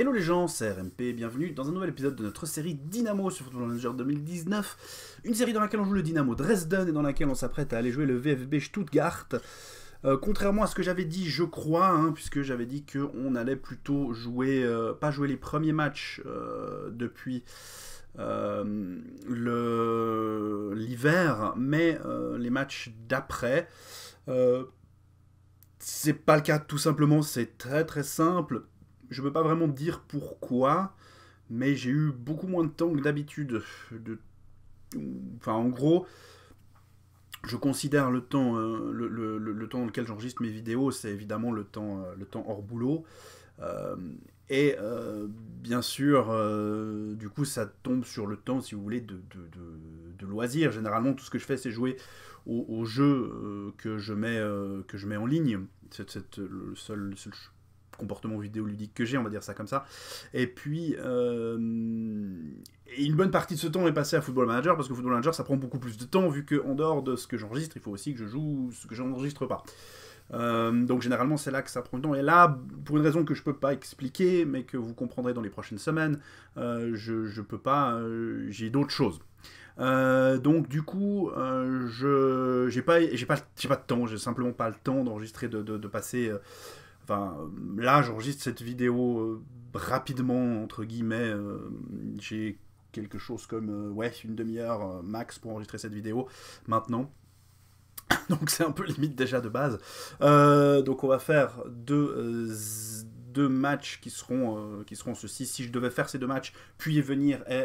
Hello les gens, c'est RMP, bienvenue dans un nouvel épisode de notre série Dynamo sur Football Manager 2019. Une série dans laquelle on joue le Dynamo Dresden et dans laquelle on s'apprête à aller jouer le VFB Stuttgart. Euh, contrairement à ce que j'avais dit, je crois, hein, puisque j'avais dit qu'on allait plutôt jouer, euh, pas jouer les premiers matchs euh, depuis l'hiver, mais les matchs d'après. c'est pas le cas tout simplement, c'est très très simple je ne peux pas vraiment dire pourquoi, mais j'ai eu beaucoup moins de temps que d'habitude. Enfin, en gros, je considère le temps, euh, le, temps dans lequel j'enregistre mes vidéos, c'est évidemment le temps, euh, le temps hors boulot. Euh, et bien sûr, du coup, ça tombe sur le temps, si vous voulez, de, loisirs. Généralement, tout ce que je fais, c'est jouer aux jeux que, je mets, que je mets en ligne. C'est le seul comportement vidéoludique que j'ai, on va dire ça comme ça. Et puis, euh, une bonne partie de ce temps est passé à Football Manager, parce que Football Manager, ça prend beaucoup plus de temps, vu qu'en dehors de ce que j'enregistre, il faut aussi que je joue ce que j'enregistre pas. Euh, donc généralement c'est là que ça prend le temps. Et là, pour une raison que je peux pas expliquer, mais que vous comprendrez dans les prochaines semaines, euh, je, je, peux pas, j'ai d'autres choses. donc du coup, je j'ai pas j'ai pas j'ai pas de temps, j'ai simplement pas le temps d'enregistrer de, de, passer Enfin, euh, là, j'enregistre cette vidéo euh, rapidement, entre guillemets. Euh, j'ai quelque chose comme ouais, une demi-heure max pour enregistrer cette vidéo maintenant. donc c'est un peu limite déjà de base. donc on va faire deux deux matchs qui seront, qui seront ceux-ci. Si je devais faire ces deux matchs, puis venir et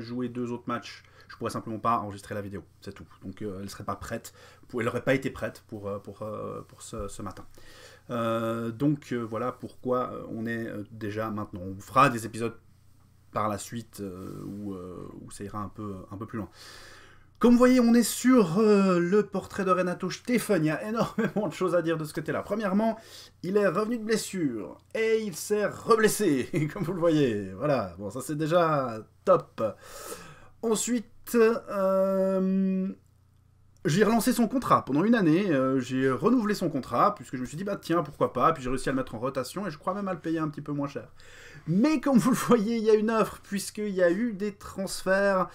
jouer deux autres matchs, je pourrais simplement pas enregistrer la vidéo. C'est tout. Donc elle serait pas prête. elle n'aurait pas été prête pour, pour, pour ce, ce matin. Euh, donc euh, voilà pourquoi euh, on est déjà maintenant. On fera des épisodes par la suite où, ça ira un peu, un peu plus loin. Comme vous voyez, on est sur le portrait de Renato Stéphane. Il y a énormément de choses à dire de ce côté-là. Premièrement, il est revenu de blessure et il s'est reblessé, comme vous le voyez. Voilà, bon, ça c'est déjà top. Ensuite, j'ai relancé son contrat pendant une année, euh, j'ai renouvelé son contrat, puisque je me suis dit, bah tiens, pourquoi pas, puis j'ai réussi à le mettre en rotation, et je crois même à le payer un petit peu moins cher. Mais comme vous le voyez, il y a une offre, puisqu'il y a eu des transferts,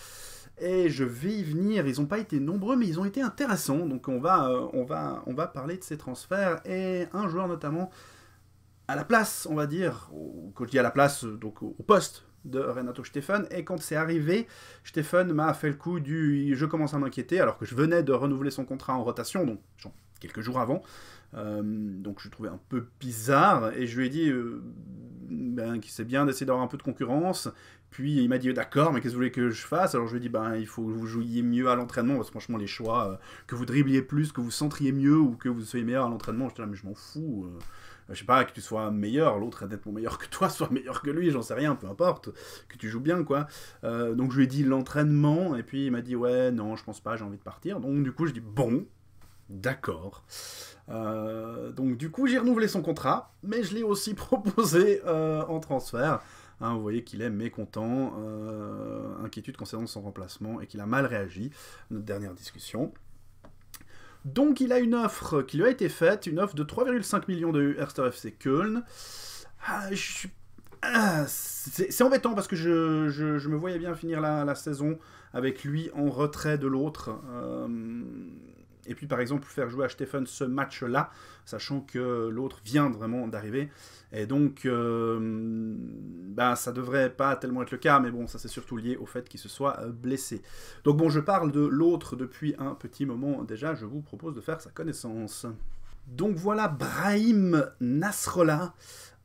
et je vais y venir, ils n'ont pas été nombreux, mais ils ont été intéressants, donc on va, euh, on va, on va parler de ces transferts, et un joueur notamment à la place, on va dire, quand je dis à la place, euh, donc au poste de Renato Stefan. Et quand c'est arrivé, Stefan m'a fait le coup du je commence à m'inquiéter, alors que je venais de renouveler son contrat en rotation, donc quelques jours avant. Euh, donc je trouvais un peu bizarre et je lui ai dit euh, ben, qu'il c'est bien d'essayer d'avoir un peu de concurrence. Puis il m'a dit d'accord, mais qu'est-ce que vous voulez que je fasse Alors je lui ai dit ben il faut que vous jouiez mieux à l'entraînement parce que franchement les choix euh, que vous dribbliez plus, que vous centriez mieux ou que vous soyez meilleur à l'entraînement, je ah, mais je m'en fous je sais pas, que tu sois meilleur, l'autre est nettement meilleur que toi, soit meilleur que lui, j'en sais rien, peu importe, que tu joues bien, quoi. Euh, donc je lui ai dit l'entraînement, et puis il m'a dit, ouais, non, je pense pas, j'ai envie de partir. Donc du coup, je dis, bon, d'accord. Euh, donc du coup, j'ai renouvelé son contrat, mais je l'ai aussi proposé euh, en transfert. Hein, vous voyez qu'il est mécontent, inquiétude concernant son remplacement et qu'il a mal réagi. Notre dernière discussion. Donc il a une offre qui lui a été faite, une offre de 3,5 millions de Erster FC Köln. Ah, ah, c'est embêtant parce que je, me voyais bien finir la, la saison avec lui en retrait de l'autre. Euh, et puis par exemple faire jouer à Stephen ce match-là, sachant que l'autre vient vraiment d'arriver. Et donc, ça euh, ben, bah, ça devrait pas tellement être le cas, mais bon, ça c'est surtout lié au fait qu'il se soit euh, blessé. Donc bon, je parle de l'autre depuis un petit moment déjà, je vous propose de faire sa connaissance. Donc voilà Brahim Nasrola,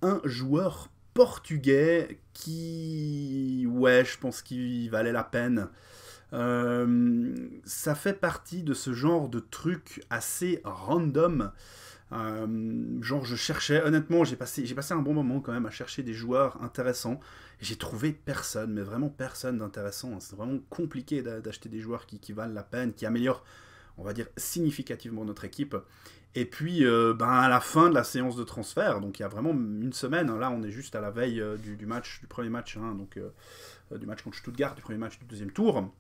un joueur portugais qui, ouais, je pense qu'il valait la peine euh, ça fait partie de ce genre de truc assez random. Euh, genre je cherchais, honnêtement j'ai passé, j'ai passé un bon moment quand même à chercher des joueurs intéressants. J'ai trouvé personne, mais vraiment personne d'intéressant. C'est vraiment compliqué d'acheter des joueurs qui, valent la peine, qui améliorent, on va dire, significativement notre équipe. Et puis, euh, ben, à la fin de la séance de transfert, donc il y a vraiment une semaine, hein, là on est juste à la veille du, match, du premier match, hein, donc du match contre Stuttgart, du premier match du deuxième tour.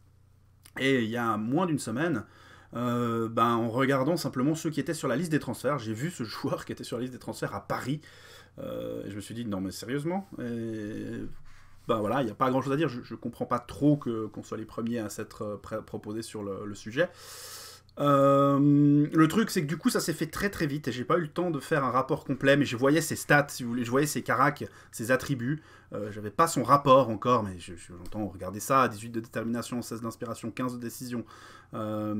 Et il y a moins d'une semaine, euh, ben, en regardant simplement ceux qui étaient sur la liste des transferts, j'ai vu ce joueur qui était sur la liste des transferts à Paris. Euh, et je me suis dit, non mais sérieusement ben voilà, il n'y a pas grand chose à dire. Je ne comprends pas trop que, qu'on soit les premiers à s'être euh, proposés sur le, sujet. le truc, c'est que du coup, ça s'est fait très très vite et j'ai pas eu le temps de faire un rapport complet, mais je voyais ses stats, si vous voulez, je voyais ses caracs, ses attributs, euh, J'avais pas son rapport encore, mais je, je ça. 18 de détermination, 16 d'inspiration, 15 de décision. Euh,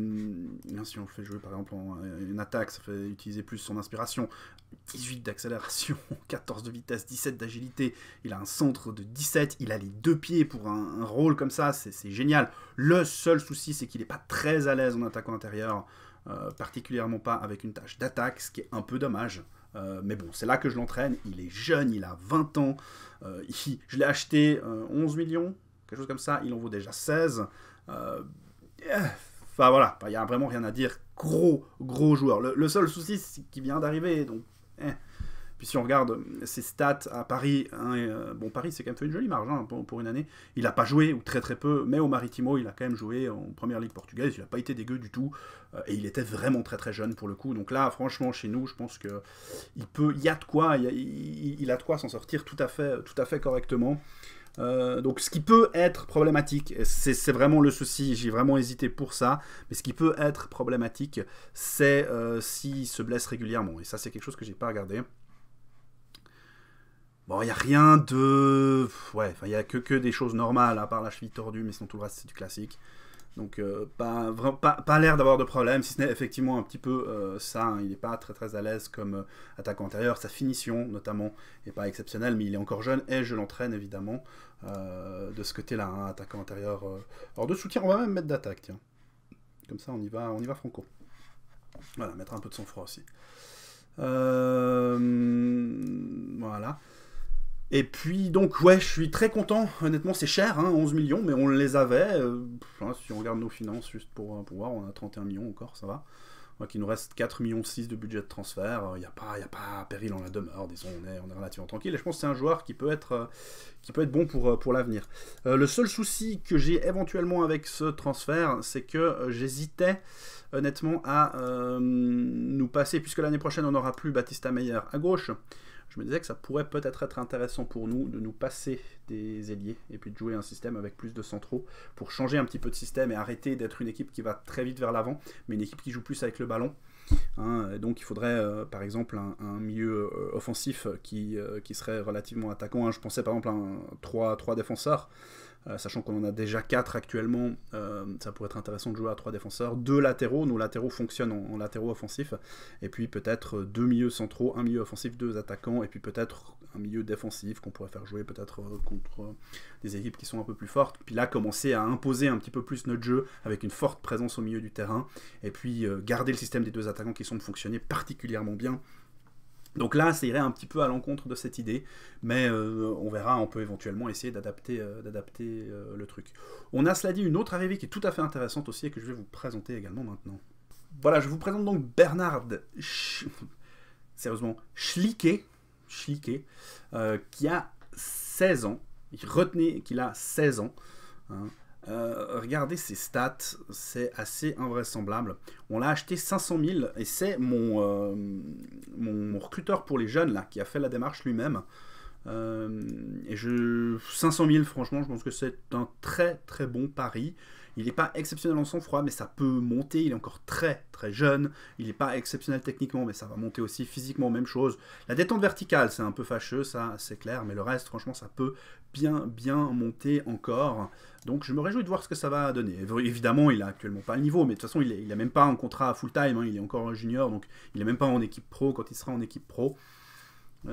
si on fait jouer par exemple euh, une attaque, ça fait utiliser plus son inspiration. 18 d'accélération, 14 de vitesse, 17 d'agilité. Il a un centre de 17, il a les deux pieds pour un, rôle comme ça, c'est génial. Le seul souci, c'est qu'il n'est pas très à l'aise en attaquant intérieur, euh, particulièrement pas avec une tâche d'attaque, ce qui est un peu dommage. Euh, mais bon, c'est là que je l'entraîne. Il est jeune, il a 20 ans. Euh, je l'ai acheté 11 euh, millions, quelque chose comme ça. Il en vaut déjà 16. Enfin voilà, il n'y a vraiment rien à dire. Gros, gros joueur. Le, seul souci qui vient d'arriver, donc eh. Puis si on regarde euh, ses stats à Paris, hein, euh, bon, Paris, c'est quand même fait une jolie marge hein, pour, une année. Il n'a pas joué, ou très très peu, mais au Maritimo, il a quand même joué en première ligue portugaise. Il n'a pas été dégueu du tout. Euh, et il était vraiment très très jeune pour le coup. Donc là, franchement, chez nous, je pense qu'il peut, il y a de quoi, il, a, de quoi s'en sortir tout à fait, tout à fait correctement. donc ce qui peut être problématique, c'est vraiment le souci, j'ai vraiment hésité pour ça, mais ce qui peut être problématique, c'est s'il se blesse régulièrement. Et ça, c'est quelque chose que j'ai pas regardé. Bon, il n'y a rien de. Ouais, il n'y a que, que des choses normales, à part la cheville tordue, mais sinon tout le reste, c'est du classique. Donc, euh, pas, pas, l'air d'avoir de problème, si ce n'est effectivement un petit peu euh, ça. Hein. il n'est pas très très à l'aise comme euh, attaquant intérieur. Sa finition, notamment, n'est pas exceptionnelle, mais il est encore jeune et je l'entraîne évidemment de ce côté-là, hein, attaquant intérieur. Alors, de soutien, on va même mettre d'attaque, tiens. Comme ça, on y va, on y va franco. Voilà, mettre un peu de sang froid aussi. voilà. Et puis, donc, ouais, je suis très content. Honnêtement, c'est cher, 11 hein, millions, mais on les avait. Euh, hein, si on regarde nos finances, juste pour, euh, pour, voir, on a 31 millions encore, ça va. Donc, il nous reste 4,6 millions de budget de transfert. Il euh, n'y a, pas, y a pas péril en la demeure, disons, on est, on est relativement tranquille. Et je pense que c'est un joueur qui peut être, qui peut être bon pour, pour l'avenir. le seul souci que j'ai éventuellement avec ce transfert, c'est que j'hésitais honnêtement à nous passer, puisque l'année prochaine, on n'aura plus Baptista Meyer à gauche je me disais que ça pourrait peut-être être intéressant pour nous de nous passer des ailiers et puis de jouer un système avec plus de centraux pour changer un petit peu de système et arrêter d'être une équipe qui va très vite vers l'avant, mais une équipe qui joue plus avec le ballon. Hein. donc il faudrait euh, par exemple un, milieu euh, offensif euh, qui, serait relativement attaquant. Hein. Je pensais par exemple à un 3, 3 défenseurs. Euh, sachant qu'on en a déjà 4 actuellement, euh, ça pourrait être intéressant de jouer à 3 défenseurs, 2 latéraux, nos latéraux fonctionnent en, latéraux offensifs, et puis peut-être 2 milieux centraux, un milieu offensif, 2 attaquants, et puis peut-être un milieu défensif qu'on pourrait faire jouer peut-être euh, contre des équipes qui sont un peu plus fortes, puis là commencer à imposer un petit peu plus notre jeu avec une forte présence au milieu du terrain, et puis garder le système des deux attaquants qui semble fonctionner particulièrement bien donc là, ça irait un petit peu à l'encontre de cette idée, mais euh, on verra, on peut éventuellement essayer d'adapter euh, euh, le truc. On a cela dit une autre arrivée qui est tout à fait intéressante aussi et que je vais vous présenter également maintenant. Voilà, je vous présente donc Bernard sérieusement sérieusement, qui a 16 ans, retenez qu'il a 16 ans, hein. Euh, regardez ces stats, c'est assez invraisemblable. On l'a acheté 500 000 et c'est euh, mon, recruteur pour les jeunes là qui a fait la démarche lui-même. Euh, et je 500 000, franchement, je pense que c'est un très très bon pari. Il n'est pas exceptionnel en sang-froid, mais ça peut monter. Il est encore très très jeune. Il n'est pas exceptionnel techniquement, mais ça va monter aussi physiquement, même chose. La détente verticale, c'est un peu fâcheux, ça c'est clair, mais le reste, franchement, ça peut bien bien monter encore. Donc je me réjouis de voir ce que ça va donner. Évidemment, il a actuellement pas le niveau, mais de toute façon, il n'a même pas un contrat full-time, hein. il est encore junior, donc il n'est même pas en équipe pro quand il sera en équipe pro.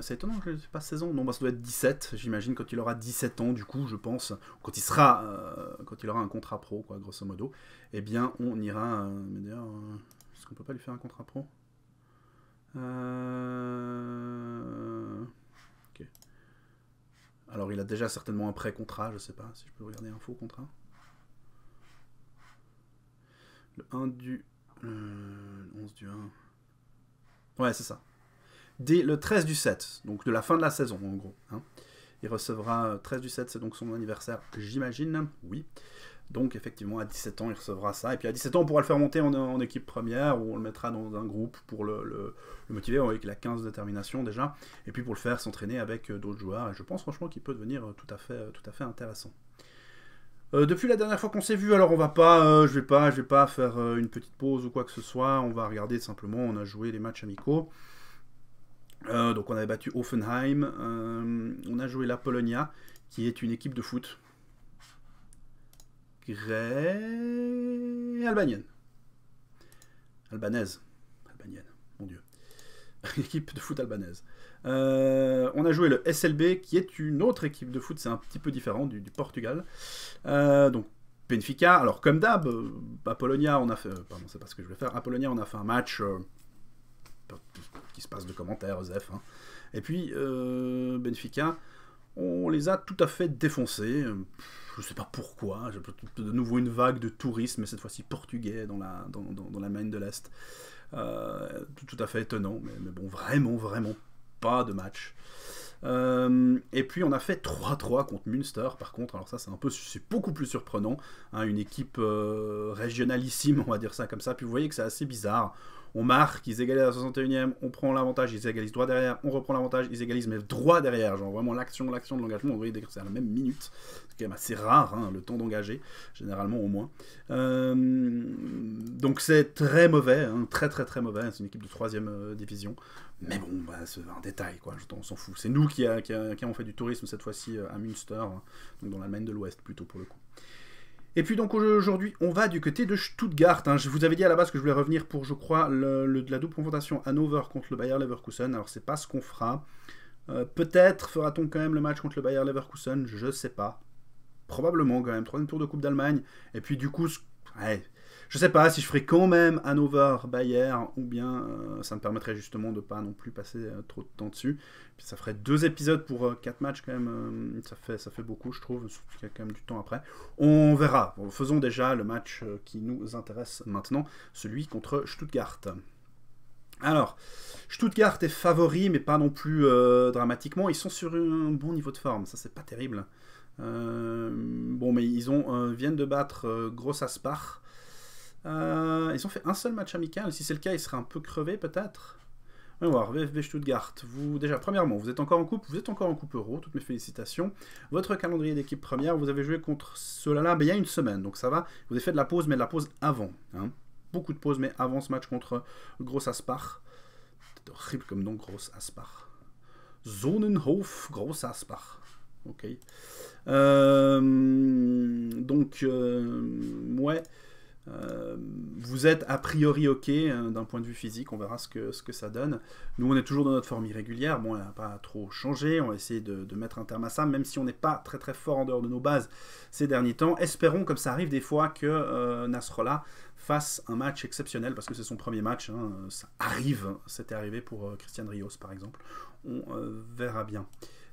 C'est étonnant que je pas 16 ans. Non, bah, ça doit être 17, j'imagine, quand il aura 17 ans, du coup, je pense, quand il sera, euh, quand il aura un contrat pro, quoi, grosso modo, eh bien, on ira. Euh, mais d'ailleurs, euh, est-ce qu'on peut pas lui faire un contrat pro Ok. Alors, il a déjà certainement un pré-contrat, je sais pas si je peux regarder un faux contrat. Le 1 du. 11 du 1. Ouais, c'est ça dès le 13 du 7, donc de la fin de la saison en gros. Hein. Il recevra 13 euh, du 7, c'est donc son anniversaire, j'imagine, oui. Donc effectivement, à 17 ans, il recevra ça. Et puis à 17 ans, on pourra le faire monter en, équipe première, ou on le mettra dans un groupe pour le, motiver, avec la 15 détermination déjà. Et puis pour le faire s'entraîner avec euh, d'autres joueurs. Et je pense franchement qu'il peut devenir euh, tout à fait, tout à fait intéressant. depuis la dernière fois qu'on s'est vu, alors on va pas, je vais pas, je vais pas faire une petite pause ou quoi que ce soit. On va regarder simplement. On a joué les matchs amicaux. Euh, donc on avait battu Offenheim, euh, on a joué la Polonia, qui est une équipe de foot gré... albanienne. Albanaise. Albanienne, mon dieu. équipe de foot albanaise. Euh, on a joué le SLB, qui est une autre équipe de foot, c'est un petit peu différent du, Portugal. donc Benfica, alors comme d'hab, Polonia, on a fait... pardon, c'est pas ce que je voulais faire. À Polonia, on a fait un match espace passe de commentaires, Zef. Hein. Et puis, euh, Benfica, on les a tout à fait défoncés. Je ne sais pas pourquoi. De nouveau une vague de tourisme, mais cette fois-ci portugais dans la, dans, dans, la Maine de l'Est. Euh, tout, à fait étonnant, mais, bon, vraiment, vraiment pas de match. Euh, et puis on a fait 3-3 contre Munster par contre, alors ça c'est un peu c'est beaucoup plus surprenant, hein, une équipe régionalissime on va dire ça comme ça, puis vous voyez que c'est assez bizarre, on marque, ils égalisent à la 61e, on prend l'avantage, ils égalisent droit derrière, on reprend l'avantage, ils égalisent mais droit derrière, genre vraiment l'action, l'action de l'engagement, on dire que à la même minute, c'est quand même assez rare, hein, le temps d'engager, généralement au moins. Euh, donc c'est très mauvais, hein, très très très mauvais, c'est une équipe de 3 ème euh, division, mais bon, bah, c'est un détail, quoi, on s'en fout. C'est nous qui, avons fait du tourisme cette fois-ci euh, à Münster, hein, donc dans l'Allemagne de l'Ouest plutôt pour le coup. Et puis donc aujourd'hui, on va du côté de Stuttgart. Hein. Je vous avais dit à la base que je voulais revenir pour, je crois, la double confrontation Hanover contre le Bayer Leverkusen. Alors c'est pas ce qu'on fera. Euh, peut-être fera-t-on quand même le match contre le Bayer Leverkusen, je sais pas. Probablement quand même. Troisième tour de Coupe d'Allemagne. Et puis du coup, je sais pas si je ferai quand même Hanover, Bayer ou bien euh, ça me permettrait justement de pas non plus passer euh, trop de temps dessus. ça ferait deux épisodes pour euh, quatre matchs quand même. ça, fait, ça fait beaucoup, je trouve, il y a quand même du temps après. On verra. faisons déjà le match qui nous intéresse maintenant, celui contre Stuttgart. Alors, Stuttgart est favori, mais pas non plus dramatiquement. Ils sont sur un bon niveau de forme, ça c'est pas terrible. bon, mais ils ont, viennent de battre Grosse Aspar euh, ils ont fait un seul match amical. Si c'est le cas, ils seraient un peu crevés peut-être. On va voir, VFB Stuttgart, vous, déjà, premièrement, vous êtes encore en coupe, vous êtes encore en coupe euro, toutes mes félicitations. Votre calendrier d'équipe première, vous avez joué contre cela là, ben, mais il y a une semaine, donc ça va, vous avez fait de la pause, mais de la pause avant. Hein. Beaucoup de pause, mais avant ce match contre Grosse Aspar. C'est horrible comme nom, Grosse Aspar. Zonenhof, Grosse Aspar. Ok. Euh, donc, euh, ouais. Euh, vous êtes a priori OK hein, d'un point de vue physique, on verra ce que, ce que ça donne. Nous, on est toujours dans notre forme irrégulière, bon, elle n'a pas trop changé, on va essayer de, mettre un terme à ça, même si on n'est pas très très fort en dehors de nos bases ces derniers temps. Espérons, comme ça arrive des fois, que euh, Nasrola fasse un match exceptionnel, parce que c'est son premier match, hein. ça arrive, c'était arrivé pour euh, Christian Rios par exemple, on verra bien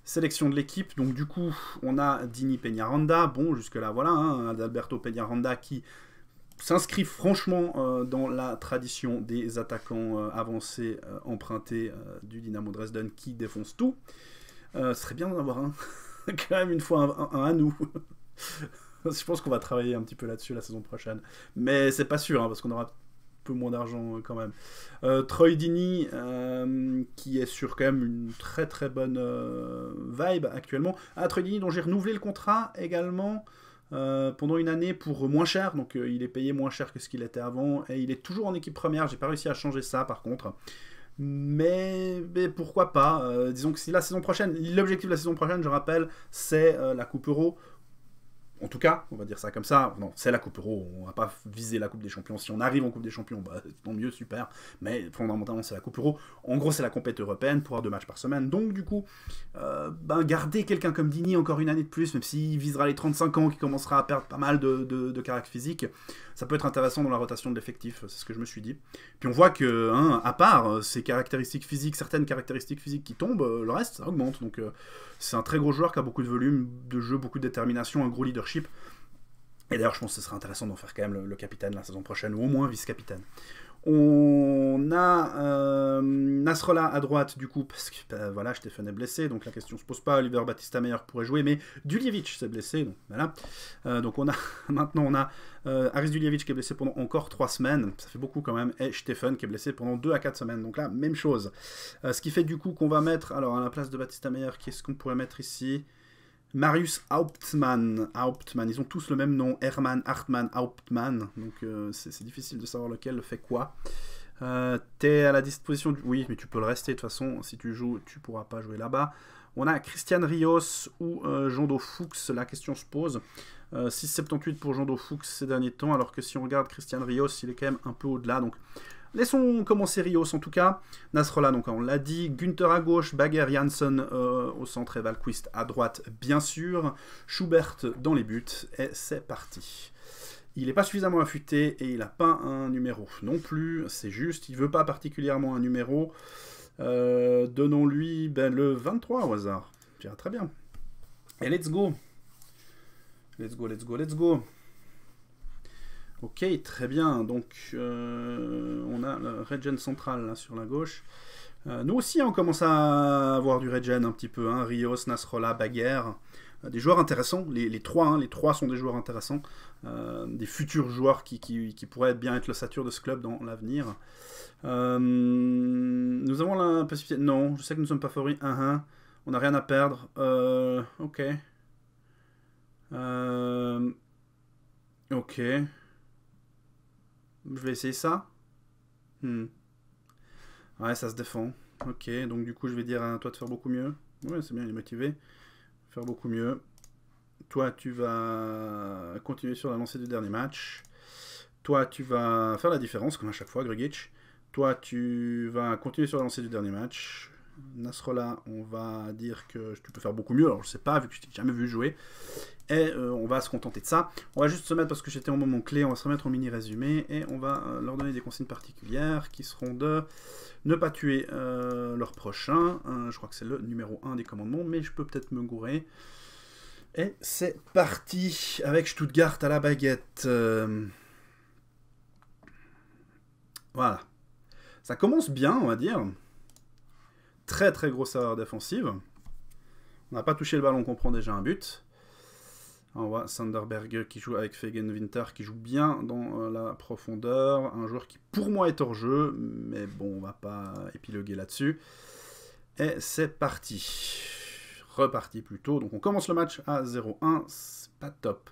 sélection de l'équipe. Donc du coup, on a Dini Peñaranda, bon jusque-là voilà, hein, Alberto Peñaranda qui s'inscrit franchement euh, dans la tradition des attaquants euh, avancés euh, empruntés du Dynamo Dresden qui défonce tout. ce serait bien d'en avoir un, quand même une fois un, à nous. Je pense qu'on va travailler un petit peu là-dessus la saison prochaine. Mais c'est pas sûr, hein, parce qu'on aura un peu moins d'argent quand même. Troy Dini, qui est sur quand même une très très bonne vibe actuellement. Ah, Troy Dini, dont j'ai renouvelé le contrat également. Euh, pendant une année pour moins cher. Donc euh, il est payé moins cher que ce qu'il était avant. Et il est toujours en équipe première. J'ai pas réussi à changer ça par contre. Mais, mais pourquoi pas euh, Disons que si la saison prochaine, l'objectif de la saison prochaine, je rappelle, c'est la Coupe Euro en tout cas, on va dire ça comme ça. Non, c'est la Coupe Euro. On va pas viser la Coupe des Champions. Si on arrive en Coupe des Champions, bah, tant mieux, super. Mais fondamentalement, c'est la Coupe Euro. En gros, c'est la compétition européenne pour avoir deux matchs par semaine. Donc, du coup, euh, bah, garder quelqu'un comme Dini encore une année de plus, même s'il visera les 35 ans, qui commencera à perdre pas mal de, de, de ça peut être intéressant dans la rotation de l'effectif, c'est ce que je me suis dit. Puis on voit que, hein, à part ses euh, caractéristiques physiques, certaines caractéristiques physiques qui tombent, euh, le reste, ça augmente. Donc euh, c'est un très gros joueur qui a beaucoup de volume de jeu, beaucoup de détermination, un gros leadership. Et d'ailleurs, je pense que ce serait intéressant d'en faire quand même le capitaine la saison prochaine, ou au moins vice-capitaine. On a euh, Nasrola à droite, du coup, parce que bah, voilà, Stéphane est blessé, donc la question se pose pas. Oliver Batista Meyer pourrait jouer, mais Duljevic s'est blessé, donc voilà. Euh, donc on a maintenant on a euh, Aris Duljevic qui est blessé pendant encore 3 semaines, ça fait beaucoup quand même, et Stéphane qui est blessé pendant 2 à 4 semaines. Donc là, même chose. ce qui fait du coup qu'on va mettre, alors à la place de Batista Meyer, qu'est-ce qu'on pourrait mettre ici Marius Hauptmann. Hauptmann, ils ont tous le même nom. Hermann, Hartmann, Hauptmann. Donc euh, c'est difficile de savoir lequel fait quoi. Euh, t'es à la disposition du... Oui, mais tu peux le rester de toute façon. Si tu joues, tu pourras pas jouer là-bas. On a Christian Rios ou euh, Jean Fuchs. La question se pose. 6,78 euh, pour Jean Fuchs ces derniers temps, alors que si on regarde Christian Rios, il est quand même un peu au-delà. Donc Laissons commencer Rios en tout cas. Nasrallah, donc on l'a dit, Günther à gauche, Bagger Janssen euh, au centre et Valquist à droite, bien sûr. Schubert dans les buts, et c'est parti. Il n'est pas suffisamment affûté et il n'a pas un numéro non plus, c'est juste, il veut pas particulièrement un numéro. Euh, donnons-lui ben, le 23 au hasard. très bien. Et let's go Let's go, let's go, let's go Ok, très bien. Donc, euh, on a le Regen central là, sur la gauche. Euh, nous aussi, on commence à avoir du Regen un petit peu. Hein. Rios, Nasrola, Baguerre. Euh, des joueurs intéressants, les, trois, hein, les trois sont des joueurs intéressants, des futurs joueurs qui, pourraient bien être le de ce club dans l'avenir. nous avons la possibilité... Non, je sais que nous ne sommes pas favoris 1 on n'a rien à perdre. ok. ok. Je vais essayer ça. Hmm. Ouais, ça se défend. Ok, donc du coup, je vais dire à toi de faire beaucoup mieux. Ouais, c'est bien, il est motivé. Faire beaucoup mieux. Toi, tu vas continuer sur la lancée du dernier match. Toi, tu vas faire la différence, comme à chaque fois, Grigic. Toi, tu vas continuer sur la lancée du dernier match. Nasrola, on va dire que tu peux faire beaucoup mieux. Alors, je sais pas, vu que je t'ai jamais vu jouer. Et euh, on va se contenter de ça. On va juste se mettre, parce que j'étais en moment clé, on va se remettre en mini résumé. Et on va euh, leur donner des consignes particulières qui seront de ne pas tuer euh, leur prochain. je crois que c'est le numéro 1 des commandements, mais je peux peut-être me gourer. Et c'est parti avec Stuttgart à la baguette. Voilà. Ça commence bien, on va dire très très grosse erreur défensive. On n'a pas touché le ballon, on comprend déjà un but. On voit Sanderberg qui joue avec winter qui joue bien dans euh, la profondeur. Un joueur qui, pour moi, est hors jeu, mais bon, on va pas épiloguer là-dessus. Et c'est parti. Reparti plutôt. Donc on commence le match à 0-1. C'est pas top.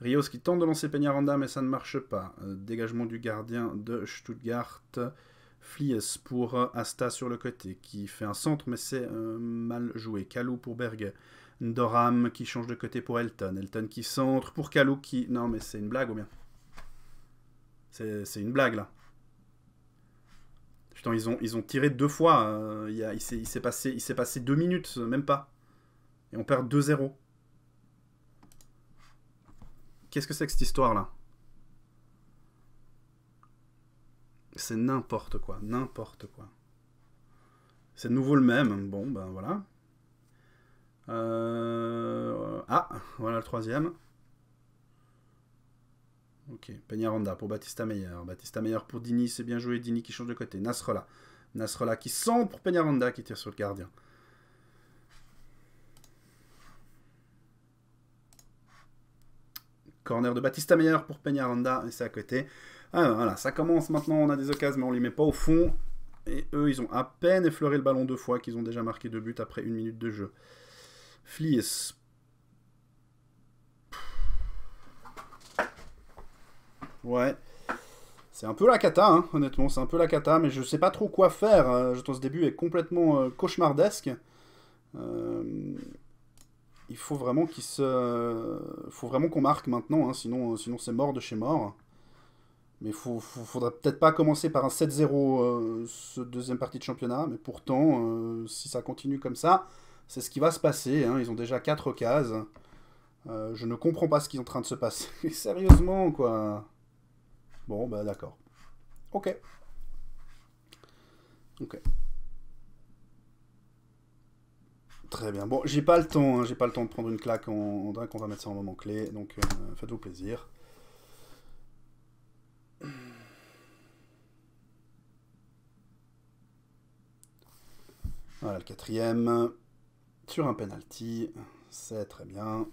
Rios qui tente de lancer Peñaranda, mais ça ne marche pas. Euh, dégagement du gardien de Stuttgart. Flies pour Asta sur le côté, qui fait un centre, mais c'est euh, mal joué. Kalou pour Berg. Ndoram qui change de côté pour Elton. Elton qui centre pour Kalou qui... Non, mais c'est une blague ou bien C'est une blague, là. Putain, ils ont, ils ont tiré deux fois. Euh, il, il s'est passé, passé, deux minutes, euh, même pas. Et on perd 2-0. Qu'est-ce que c'est que cette histoire-là C'est n'importe quoi, n'importe quoi. C'est nouveau le même, bon ben voilà. Euh, ah, voilà le troisième. Ok, Peñaranda pour Batista Meyer. Batista Meyer pour Dini, c'est bien joué. Dini qui change de côté. Nasrallah. Nasrallah qui sent pour Peñaranda qui tire sur le gardien. Corner de Batista Meyer pour Peñaranda et c'est à côté. Ah, voilà, ça commence maintenant, on a des occasions, mais on les met pas au fond. Et eux, ils ont à peine effleuré le ballon deux fois qu'ils ont déjà marqué deux buts après une minute de jeu. Flies. Ouais. C'est un peu la cata, hein, honnêtement, c'est un peu la cata, mais je sais pas trop quoi faire. Euh, je trouve ce début est complètement euh, cauchemardesque. Euh, il faut vraiment se, faut vraiment qu'on marque maintenant, hein, sinon, sinon c'est mort de chez mort. Mais il faudrait peut-être pas commencer par un 7-0 euh, ce deuxième partie de championnat. Mais pourtant, euh, si ça continue comme ça, c'est ce qui va se passer. Hein. Ils ont déjà 4 cases. Euh, je ne comprends pas ce qui est en train de se passer. Sérieusement, quoi. Bon, bah d'accord. Ok. Ok. Très bien. Bon, j'ai pas le temps. Hein. J'ai pas le temps de prendre une claque en, en On va mettre ça en moment clé. Donc, faites-vous plaisir. Voilà le quatrième. Sur un penalty, c'est très bien.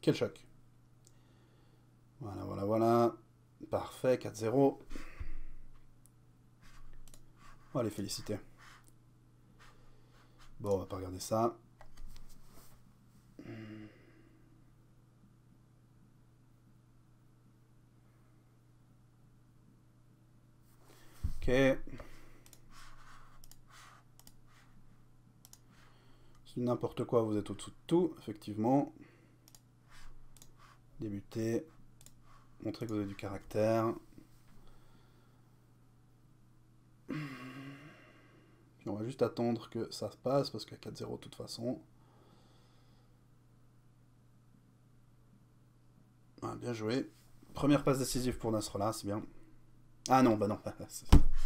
Quel choc. Voilà, voilà, voilà. Parfait, 4-0. On va les féliciter. Bon, on va pas regarder ça. Ok. n'importe quoi, vous êtes au-dessous de tout, effectivement. Débuter. Montrer que vous avez du caractère. Puis on va juste attendre que ça se passe, parce qu'à 4-0 de toute façon. Ah, bien joué. Première passe décisive pour Nasrallah, c'est bien. Ah non, bah non.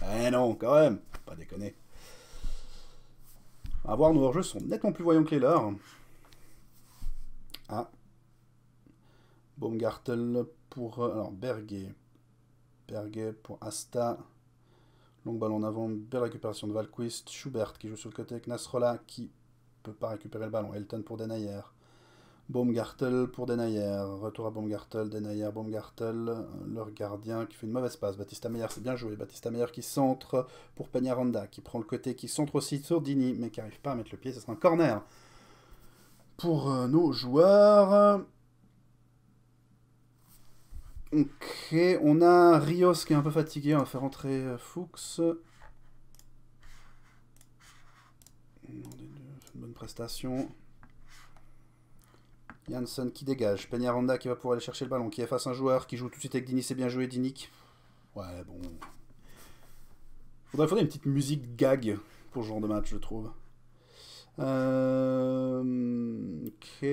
ah non, quand même. Pas déconner. À voir, nos joueurs sont nettement plus voyants que les leurs. Ah. Baumgartel pour... Euh, alors, Berger. pour Asta. Longue ballon en avant, belle récupération de Valquist. Schubert qui joue sur le côté avec Nasrola, qui peut pas récupérer le ballon. Elton pour Denayer. Baumgartel pour Denayer. Retour à Baumgartel, Denayer, Baumgartel. Leur gardien qui fait une mauvaise passe. Baptista Meyer, c'est bien joué. Baptista Meyer qui centre pour Peñaranda, qui prend le côté, qui centre aussi sur Dini, mais qui n'arrive pas à mettre le pied. Ce sera un corner pour euh, nos joueurs. Ok, on a Rios qui est un peu fatigué. On va faire entrer euh, Fuchs. bonne prestation. Janssen qui dégage. Peñaranda qui va pouvoir aller chercher le ballon, qui efface un joueur, qui joue tout de suite avec Dini. C'est bien joué, Dini. Ouais, bon. Faudrait, faudrait une petite musique gag pour ce genre de match, je trouve. Euh, ok,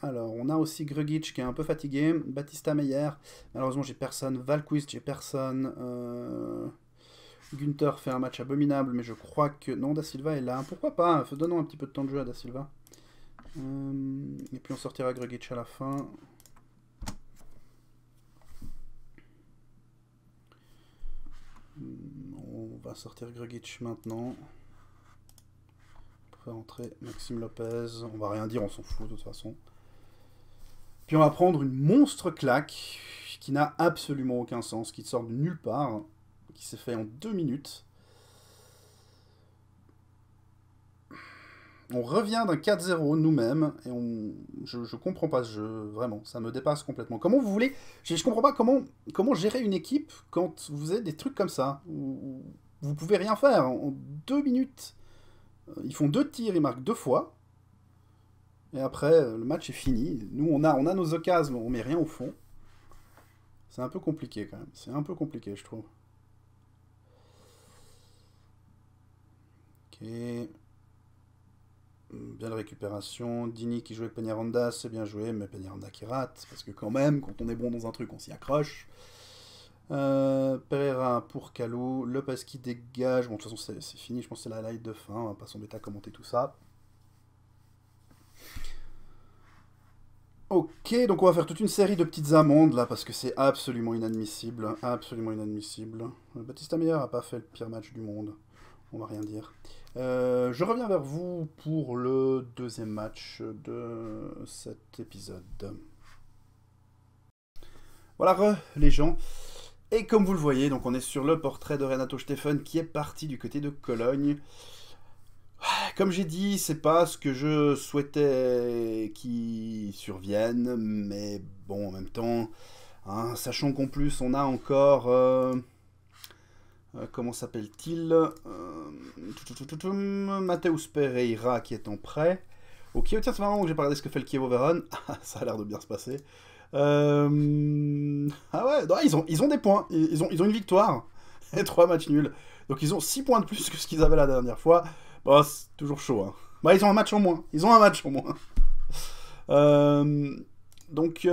alors on a aussi Grugic qui est un peu fatigué, Batista Meyer, malheureusement j'ai personne, Valquist j'ai personne, euh, Gunther fait un match abominable mais je crois que... Non, Da Silva est là, pourquoi pas, donnons hein, un petit peu de temps de jeu à Da Silva. Euh, et puis on sortira Gregic à la fin. On va sortir Gregic maintenant. On faire entrer Maxime Lopez. On va rien dire, on s'en fout de toute façon. Puis on va prendre une monstre claque qui n'a absolument aucun sens, qui sort de nulle part, qui s'est fait en deux minutes. On revient d'un 4-0 nous-mêmes, et on... je, je comprends pas ce jeu, vraiment, ça me dépasse complètement. Comment vous voulez... Je, je comprends pas comment, comment gérer une équipe quand vous avez des trucs comme ça, où vous pouvez rien faire. En, deux minutes, euh, ils font deux tirs, ils marquent deux fois, et après, euh, le match est fini. Nous, on a, on a nos occasions, on met rien au fond. C'est un peu compliqué, quand même. C'est un peu compliqué, je trouve. Ok... Bien la récupération. Dini qui jouait avec Peñaranda, c'est bien joué, mais Peñaranda qui rate. Parce que quand même, quand on est bon dans un truc, on s'y accroche. Euh, Pereira pour Calou. pas qui dégage. Bon, de toute façon, c'est fini. Je pense que c'est la light de fin. On hein, va pas s'embêter à commenter tout ça. Ok, donc on va faire toute une série de petites amendes là, parce que c'est absolument inadmissible. Absolument inadmissible. Euh, Baptiste Meyer a pas fait le pire match du monde. On va rien dire. Euh, je reviens vers vous pour le deuxième match de cet épisode. Voilà les gens. Et comme vous le voyez, donc on est sur le portrait de Renato Steffen, qui est parti du côté de Cologne. Comme j'ai dit, c'est pas ce que je souhaitais qui survienne, mais bon, en même temps, hein, sachant qu'en plus on a encore euh, euh, comment s'appelle-t-il euh, Mateus Pereira qui est en prêt. Ok, oh, tiens, c'est marrant que j'ai pas regardé ce que fait le Kiev Overrun. Ah, ça a l'air de bien se passer. Euh, ah ouais, ils, ont, ils ont des points. Ils ont, ils ont une victoire. Et trois matchs nuls. Donc ils ont six points de plus que ce qu'ils avaient la dernière fois. Bon, bah, c'est toujours chaud. Hein. Bah, ils ont un match en moins. Ils ont un match en moins. Euh, donc,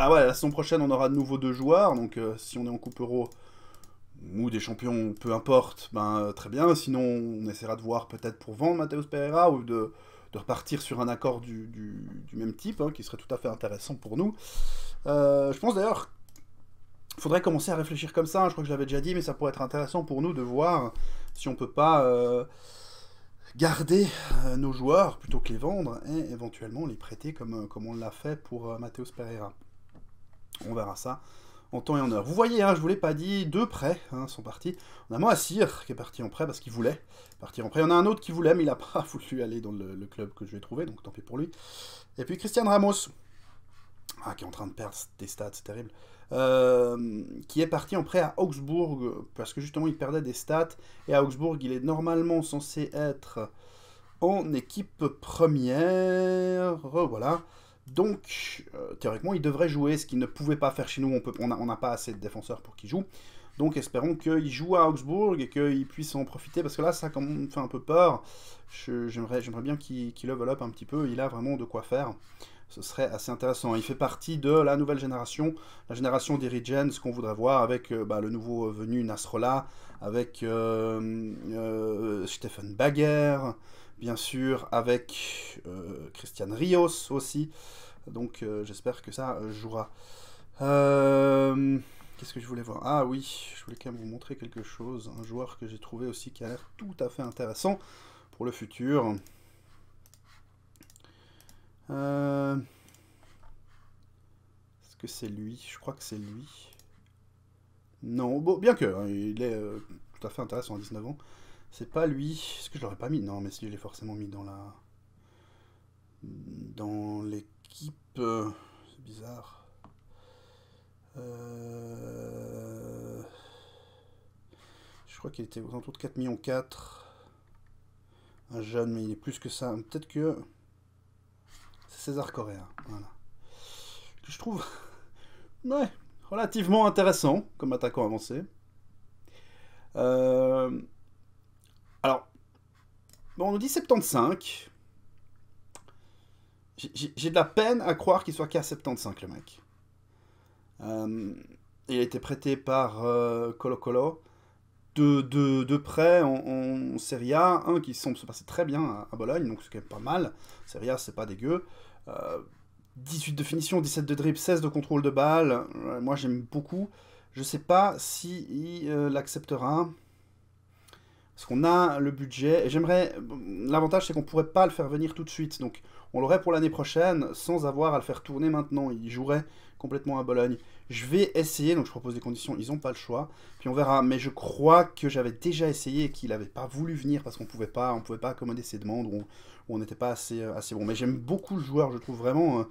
bah la saison prochaine, on aura de nouveau deux joueurs. Donc euh, si on est en Coupe Euro ou des champions, peu importe, ben euh, très bien. Sinon, on essaiera de voir peut-être pour vendre Matheus Pereira ou de, repartir sur un accord du, même type, hein, qui serait tout à fait intéressant pour nous. Euh, je pense d'ailleurs faudrait commencer à réfléchir comme ça. Hein. Je crois que je l'avais déjà dit, mais ça pourrait être intéressant pour nous de voir si on peut pas garder nos joueurs plutôt que les vendre et éventuellement les prêter comme, on l'a fait pour Matheus Pereira. On verra ça en temps et en heure. Vous voyez, je hein, je vous l'ai pas dit, deux prêts hein, sont partis. On a Moassir qui est parti en prêt parce qu'il voulait partir en prêt. On a un autre qui voulait, mais il n'a pas voulu aller dans le, club que je vais trouver, donc tant pis pour lui. Et puis Christian Ramos, ah, qui est en train de perdre des stats, c'est terrible, euh, qui est parti en prêt à Augsbourg parce que justement il perdait des stats. Et à Augsbourg, il est normalement censé être en équipe première. Voilà donc, euh, théoriquement, il devrait jouer ce qu'il ne pouvait pas faire chez nous. On n'a pas assez de défenseurs pour qu'il joue. Donc, espérons qu'il joue à Augsbourg et qu'il puisse en profiter. Parce que là, ça, quand on fait un peu peur, j'aimerais bien qu'il qu level up un petit peu. Il a vraiment de quoi faire. Ce serait assez intéressant. Il fait partie de la nouvelle génération, la génération des Regens qu'on voudrait voir avec euh, bah, le nouveau venu Nasrola, avec euh, Stephen Bagger, bien sûr avec euh, Christian Rios aussi. Donc euh, j'espère que ça euh, jouera. Qu'est-ce que je voulais voir Ah oui, je voulais quand même vous montrer quelque chose. Un joueur que j'ai trouvé aussi qui a l'air tout à fait intéressant pour le futur. Est-ce que c'est lui Je crois que c'est lui. Non, bon, bien que, hein, il est tout à fait intéressant à 19 ans. C'est pas lui. Est-ce que je l'aurais pas mis Non, mais si je l'ai forcément mis dans la. Dans l'équipe. Euh, c'est bizarre. Euh, je crois qu'il était aux alentours de 4 millions 4. Un jeune, mais il est plus que ça. Peut-être que. C'est César coréen Voilà. Que je trouve. ouais, relativement intéressant comme attaquant avancé. Euh Bon, on nous dit 75. J'ai de la peine à croire qu'il soit qu'à 75, le mec. Euh, il a été prêté par euh, Colo Colo. De, de, près en, Serie A, un qui semble se passer très bien à, Bologne, donc c'est quand même pas mal. Serie A, c'est pas dégueu. 18 euh, de finition, 17 de dribble, 16 de contrôle de balle. moi, j'aime beaucoup. Je sais pas si il l'acceptera. Parce qu'on a le budget, et j'aimerais... L'avantage, c'est qu'on ne pourrait pas le faire venir tout de suite, donc on l'aurait pour l'année prochaine, sans avoir à le faire tourner maintenant, il jouerait complètement à Bologne. Je vais essayer, donc je propose des conditions, ils n'ont pas le choix, puis on verra, mais je crois que j'avais déjà essayé et qu'il n'avait pas voulu venir parce qu'on pouvait pas, on pouvait pas accommoder ses demandes, ou on n'était pas assez, euh, assez bon. Mais j'aime beaucoup le joueur, je trouve vraiment... Euh,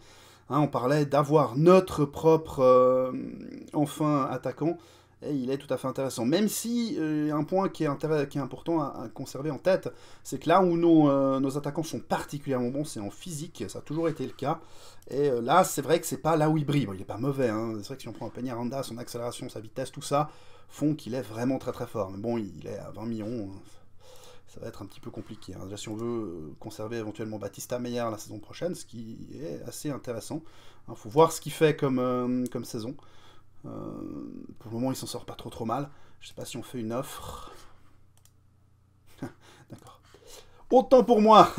hein, on parlait d'avoir notre propre euh, enfin attaquant et il est tout à fait intéressant. Même si euh, un point qui est, important à, conserver en tête, c'est que là où euh, nos, attaquants sont particulièrement bons, c'est en physique, ça a toujours été le cas. Et euh, là, c'est vrai que c'est pas là où il brille. Bon, il n'est pas mauvais, hein. c'est vrai que si on prend un Peñaranda, son accélération, sa vitesse, tout ça, font qu'il est vraiment très très fort. Mais bon, il est à 20 millions, hein. ça va être un petit peu compliqué. Hein. Déjà, si on veut conserver éventuellement Batista Meyer la saison prochaine, ce qui est assez intéressant, il faut voir ce qu'il fait comme saison. Euh, pour le moment, il s'en sort pas trop trop mal. Je sais pas si on fait une offre. D'accord. Autant pour moi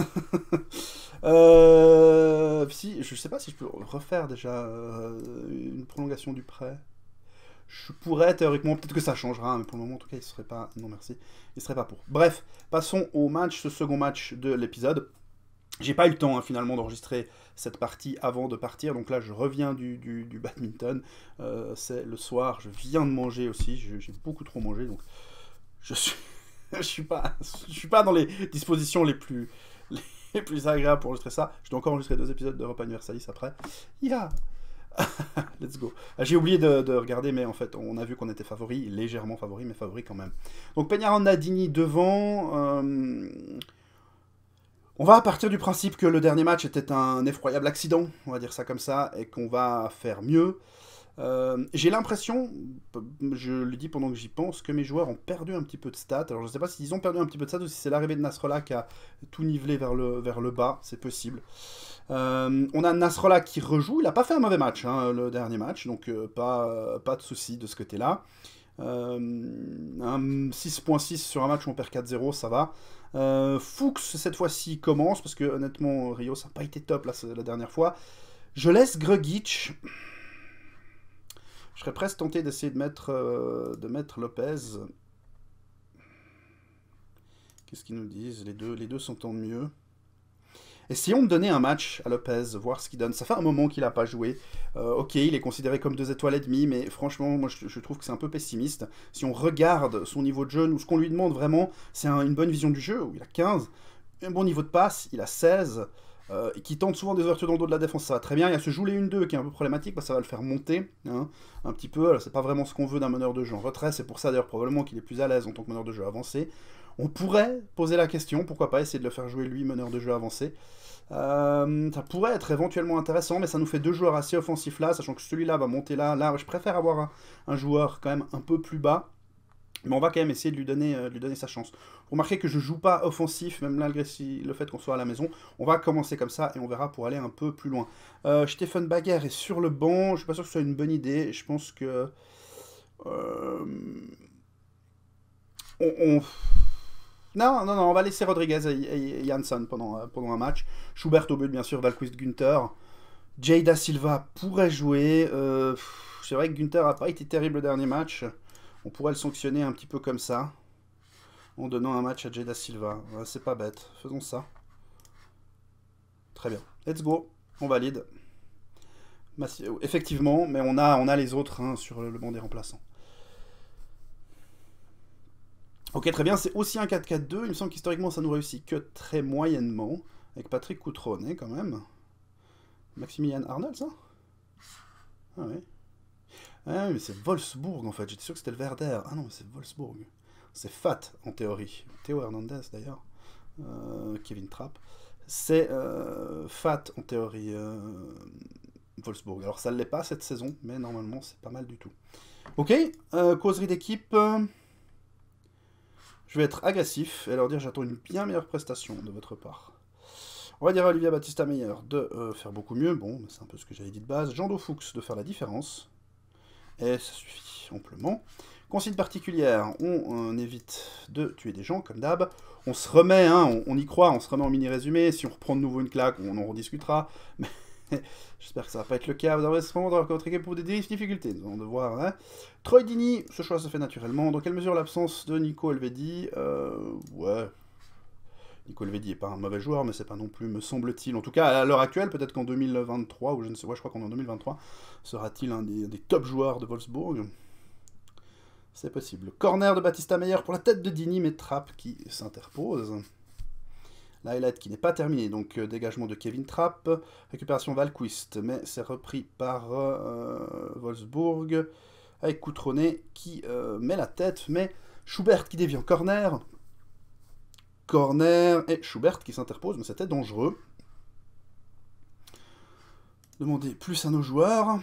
euh, si, Je sais pas si je peux refaire déjà euh, une prolongation du prêt. Je pourrais théoriquement, peut-être que ça changera, mais pour le moment en tout cas il serait pas. Non merci, il serait pas pour. Bref, passons au match, ce second match de l'épisode. J'ai pas eu le temps hein, finalement d'enregistrer cette partie avant de partir. Donc là, je reviens du, badminton. Euh, c'est le soir. Je viens de manger aussi. J'ai beaucoup trop mangé. Donc je suis, je suis pas, je suis pas dans les dispositions les plus, les plus agréables pour enregistrer ça. Je dois encore enregistrer deux épisodes d'Europe Universalis après. Yeah Let's go. Ah, j'ai oublié de, regarder, mais en fait, on a vu qu'on était favori, légèrement favori, mais favori quand même. Donc Peñarol Nadini devant. Euh, on va partir du principe que le dernier match était un effroyable accident, on va dire ça comme ça, et qu'on va faire mieux. Euh, j'ai l'impression, je le dis pendant que j'y pense, que mes joueurs ont perdu un petit peu de stats. Alors je ne sais pas s'ils ont perdu un petit peu de stats ou si c'est l'arrivée de Nasrallah qui a tout nivelé vers le, vers le bas, c'est possible. Euh, on a Nasrallah qui rejoue, il n'a pas fait un mauvais match hein, le dernier match, donc euh, pas, pas de souci de ce côté-là. 6.6 euh, sur un match où on perd 4-0, ça va. Euh, Fuchs, cette fois-ci, commence, parce que honnêtement, Rio, ça n'a pas été top là, la dernière fois. Je laisse Grugic. Je serais presque tenté d'essayer de mettre, euh, de mettre Lopez. Qu'est-ce qu'ils nous disent les deux, les deux sont mieux. Et si on donnait un match à Lopez, voir ce qu'il donne, ça fait un moment qu'il n'a pas joué. Euh, ok, il est considéré comme deux étoiles et demie, mais franchement, moi je, trouve que c'est un peu pessimiste. Si on regarde son niveau de jeu, ou ce qu'on lui demande vraiment, c'est une bonne vision du jeu, où il a 15, un bon niveau de passe, il a 16. Euh, qui tente souvent des ouvertures dans le dos de la défense, ça va très bien. Il y a ce joulet 1-2 qui est un peu problématique, ça va le faire monter hein, un petit peu. Ce c'est pas vraiment ce qu'on veut d'un meneur de jeu en retrait, c'est pour ça d'ailleurs probablement qu'il est plus à l'aise en tant que meneur de jeu avancé. On pourrait poser la question, pourquoi pas, essayer de le faire jouer lui, meneur de jeu avancé. Euh, ça pourrait être éventuellement intéressant, mais ça nous fait deux joueurs assez offensifs là, sachant que celui-là va monter là. Là, je préfère avoir un, joueur quand même un peu plus bas. Mais on va quand même essayer de lui donner, euh, lui donner sa chance. Vous remarquez que je joue pas offensif, même malgré le fait qu'on soit à la maison. On va commencer comme ça et on verra pour aller un peu plus loin. Euh, Stéphane Bagger est sur le banc. Je suis pas sûr que ce soit une bonne idée. Je pense que... on, non, non, non, on va laisser Rodriguez et, Janssen pendant, euh, pendant un match. Schubert au but, bien sûr, Valquist Gunther. Jada Silva pourrait jouer. Euh, c'est vrai que Gunther n'a pas été terrible le dernier match. On pourrait le sanctionner un petit peu comme ça. En donnant un match à Jada Silva. c'est pas bête. Faisons ça. Très bien. Let's go. On valide. Euh, effectivement, mais on a, on a les autres hein, sur le banc des remplaçants. Ok, très bien, c'est aussi un 4-4-2. Il me semble qu'historiquement, ça nous réussit que très moyennement. Avec Patrick Coutronnet, hein, quand même. Maximilian Arnold, ça Ah oui. Ah mais c'est Wolfsburg, en fait. J'étais sûr que c'était le Verder. Ah non, mais c'est Wolfsburg. C'est Fat, en théorie. Théo Hernandez, d'ailleurs. Euh, Kevin Trapp. C'est euh, Fat, en théorie. Euh, Wolfsburg. Alors, ça ne l'est pas cette saison, mais normalement, c'est pas mal du tout. Ok, causerie d'équipe. Je vais être agressif et leur dire j'attends une bien meilleure prestation de votre part. On va dire à Olivia Battista Meyer de euh, faire beaucoup mieux, bon, c'est un peu ce que j'avais dit de base. Jean Fuchs de faire la différence. Et ça suffit amplement. Consigne particulière, on, euh, évite de tuer des gens, comme d'hab. On se remet, hein, on, y croit, on se remet en mini-résumé. Si on reprend de nouveau une claque, on en rediscutera. Mais J'espère que ça va pas être le cas. Vous se répondre contre équipe pour des difficultés. Nous allons devoir. Hein. Troy Dini, ce choix se fait naturellement. Dans quelle mesure l'absence de Nico Elvedi euh, Ouais. Nico Elvedi n'est pas un mauvais joueur, mais c'est pas non plus, me semble-t-il. En tout cas, à l'heure actuelle, peut-être qu'en 2023, ou je ne sais, pas, je crois qu'en 2023, sera-t-il un des, top joueurs de Wolfsburg C'est possible. Corner de Baptista Meyer pour la tête de Dini, mais Trapp qui s'interpose qui n'est pas terminée, donc euh, dégagement de Kevin Trapp, récupération Valquist, mais c'est repris par euh, Wolfsburg avec Coutronnet qui euh, met la tête, mais Schubert qui dévie en corner. Corner et Schubert qui s'interpose, mais c'était dangereux. Demandez plus à nos joueurs.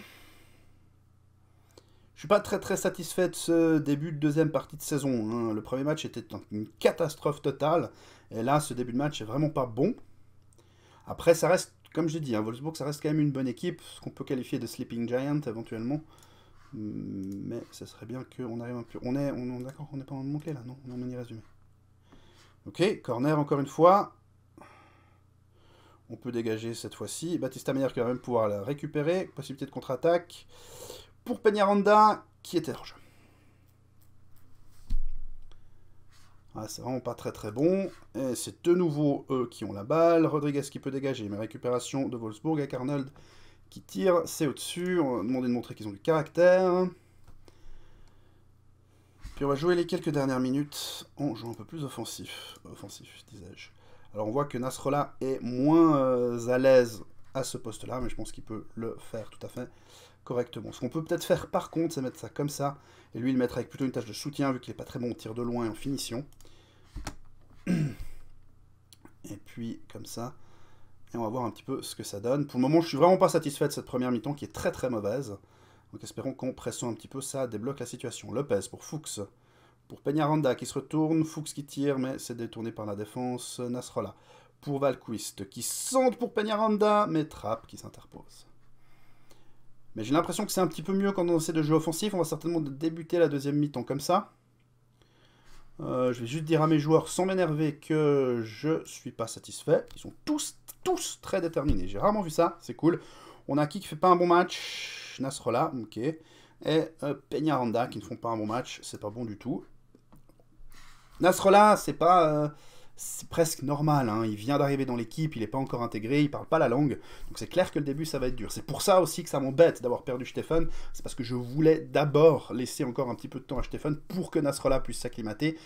Je suis pas très très satisfait de ce début de deuxième partie de saison. Hein. Le premier match était une catastrophe totale. Et là, ce début de match est vraiment pas bon. Après, ça reste, comme j'ai dit, hein, Wolfsburg, ça reste quand même une bonne équipe, ce qu'on peut qualifier de Sleeping Giant éventuellement. Hmm, mais ça serait bien qu'on arrive un peu. On est, on, on d'accord qu'on n'est pas en manquer là, non On est en mini résumé. Ok, corner encore une fois. On peut dégager cette fois-ci. Baptiste manière qui va même pouvoir la récupérer. Possibilité de contre-attaque pour Peñaranda qui était hors ah, c'est vraiment pas très très bon. Et c'est de nouveau eux qui ont la balle. Rodriguez qui peut dégager, mais récupération de Wolfsburg avec Arnold qui tire. C'est au-dessus. On va demander de montrer qu'ils ont du caractère. Puis on va jouer les quelques dernières minutes en jouant un peu plus offensif. Offensif, disais-je. Alors on voit que Nasrola est moins euh, à l'aise à ce poste-là, mais je pense qu'il peut le faire tout à fait correctement. Ce qu'on peut peut-être faire par contre, c'est mettre ça comme ça, et lui le mettre avec plutôt une tâche de soutien, vu qu'il n'est pas très bon au tir de loin et en finition. Et puis comme ça, et on va voir un petit peu ce que ça donne. Pour le moment, je suis vraiment pas satisfait de cette première mi-temps qui est très très mauvaise. Donc espérons qu'en pressant un petit peu, ça débloque la situation. Lopez pour Fuchs, pour Peñaranda qui se retourne, Fuchs qui tire, mais c'est détourné par la défense, Nasrola Pour Valquist qui centre pour Peñaranda, mais Trappe qui s'interpose. Mais j'ai l'impression que c'est un petit peu mieux quand on essaie de jouer offensif. On va certainement débuter la deuxième mi-temps comme ça. Euh, je vais juste dire à mes joueurs, sans m'énerver, que je suis pas satisfait. Ils sont tous, tous très déterminés. J'ai rarement vu ça, c'est cool. On a qui qui fait pas un bon match Nasrola, ok. Et euh, Peñaranda qui ne font pas un bon match, c'est pas bon du tout. Nasralla, c'est pas... Euh, c'est presque normal. Hein. Il vient d'arriver dans l'équipe, il n'est pas encore intégré, il parle pas la langue. Donc c'est clair que le début, ça va être dur. C'est pour ça aussi que ça m'embête d'avoir perdu Stéphane. C'est parce que je voulais d'abord laisser encore un petit peu de temps à Stéphane pour que Nasrallah puisse s'acclimater.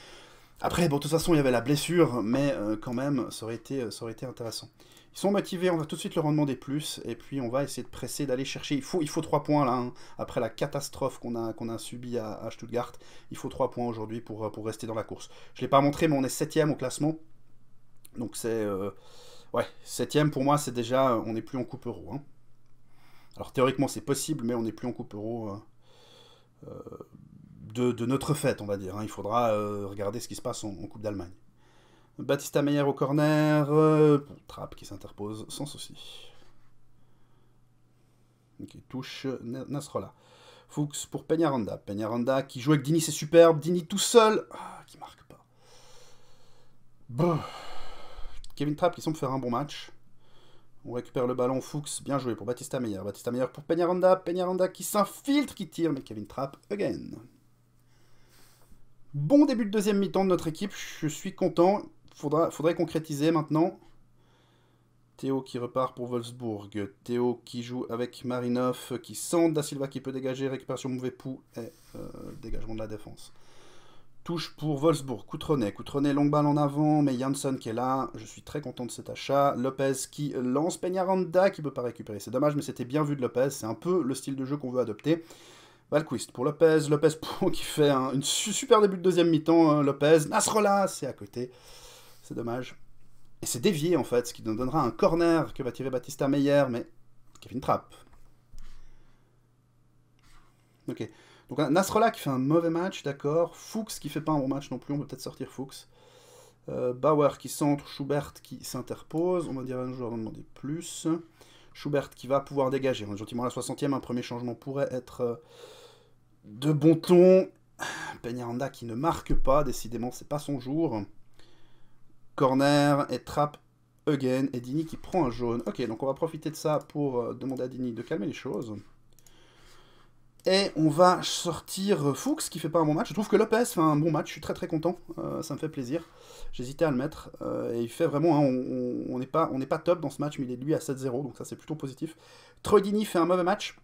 Après, bon, de toute façon, il y avait la blessure, mais euh, quand même, ça aurait euh, ça aurait été intéressant. Ils sont motivés, on va tout de suite leur en demander plus, et puis on va essayer de presser, d'aller chercher. Il faut, il faut 3 points là, hein, après la catastrophe qu'on a, qu'on a subie à, Stuttgart. Il faut 3 points aujourd'hui pour, pour rester dans la course. Je ne l'ai pas montré, mais on est 7 au classement. Donc c'est... Euh, ouais, 7 pour moi, c'est déjà... On n'est plus en coupe euro. Hein. Alors théoriquement c'est possible, mais on n'est plus en coupe euro. Euh, euh, de, notre fête, on va dire. Hein. Il faudra regarder ce qui se passe en Coupe d'Allemagne. Baptista Meyer au corner. Euh, Trapp qui s'interpose sans souci. Qui touche Nasrallah. Fuchs pour Peñaranda. Peñaranda qui joue avec Dini, c'est superbe. Dini tout seul. Ah, qui marque pas. Bon. Kevin Trapp qui semble faire un bon match. On récupère le ballon. Fuchs, bien joué pour batista Meyer. batista Meyer pour Peñaranda. Peñaranda qui s'infiltre, qui tire. Mais Kevin Trapp, again. Bon début de deuxième mi-temps de notre équipe. Je suis content faudrait concrétiser maintenant. Théo qui repart pour Wolfsburg. Théo qui joue avec Marinov, qui sent Da Silva qui peut dégager, récupération mauvais pouls et euh, dégagement de la défense. Touche pour Wolfsburg, Coutronnet. Coutronnet, longue balle en avant, mais Janssen qui est là. Je suis très content de cet achat. Lopez qui lance Peñaranda qui ne peut pas récupérer. C'est dommage, mais c'était bien vu de Lopez. C'est un peu le style de jeu qu'on veut adopter. Valquist pour Lopez. Lopez qui fait un super début de deuxième mi-temps. Hein. Lopez. Nasrola. c'est à côté. C'est dommage. Et c'est dévié en fait, ce qui nous donnera un corner que va tirer Baptista Meyer, mais qui fait une trappe. Ok. Donc Nasrallah qui fait un mauvais match, d'accord. Fuchs qui fait pas un bon match non plus, on peut peut-être sortir Fuchs. Euh, Bauer qui centre, Schubert qui s'interpose. On va dire à un joueur de demander plus. Schubert qui va pouvoir dégager. On est gentiment à la 60e, un premier changement pourrait être euh, de bon ton. Peñaranda qui ne marque pas, décidément, c'est pas son jour. Corner et trap again. Et Dini qui prend un jaune. Ok, donc on va profiter de ça pour euh, demander à Dini de calmer les choses. Et on va sortir euh, Fuchs qui fait pas un bon match. Je trouve que Lopez fait un bon match, je suis très très content, euh, ça me fait plaisir. J'hésitais à le mettre. et il fait vraiment, hein, on n'est pas, on pas top dans ce match, mais il est lui à 7-0, donc ça c'est plutôt positif. Dini fait un mauvais match,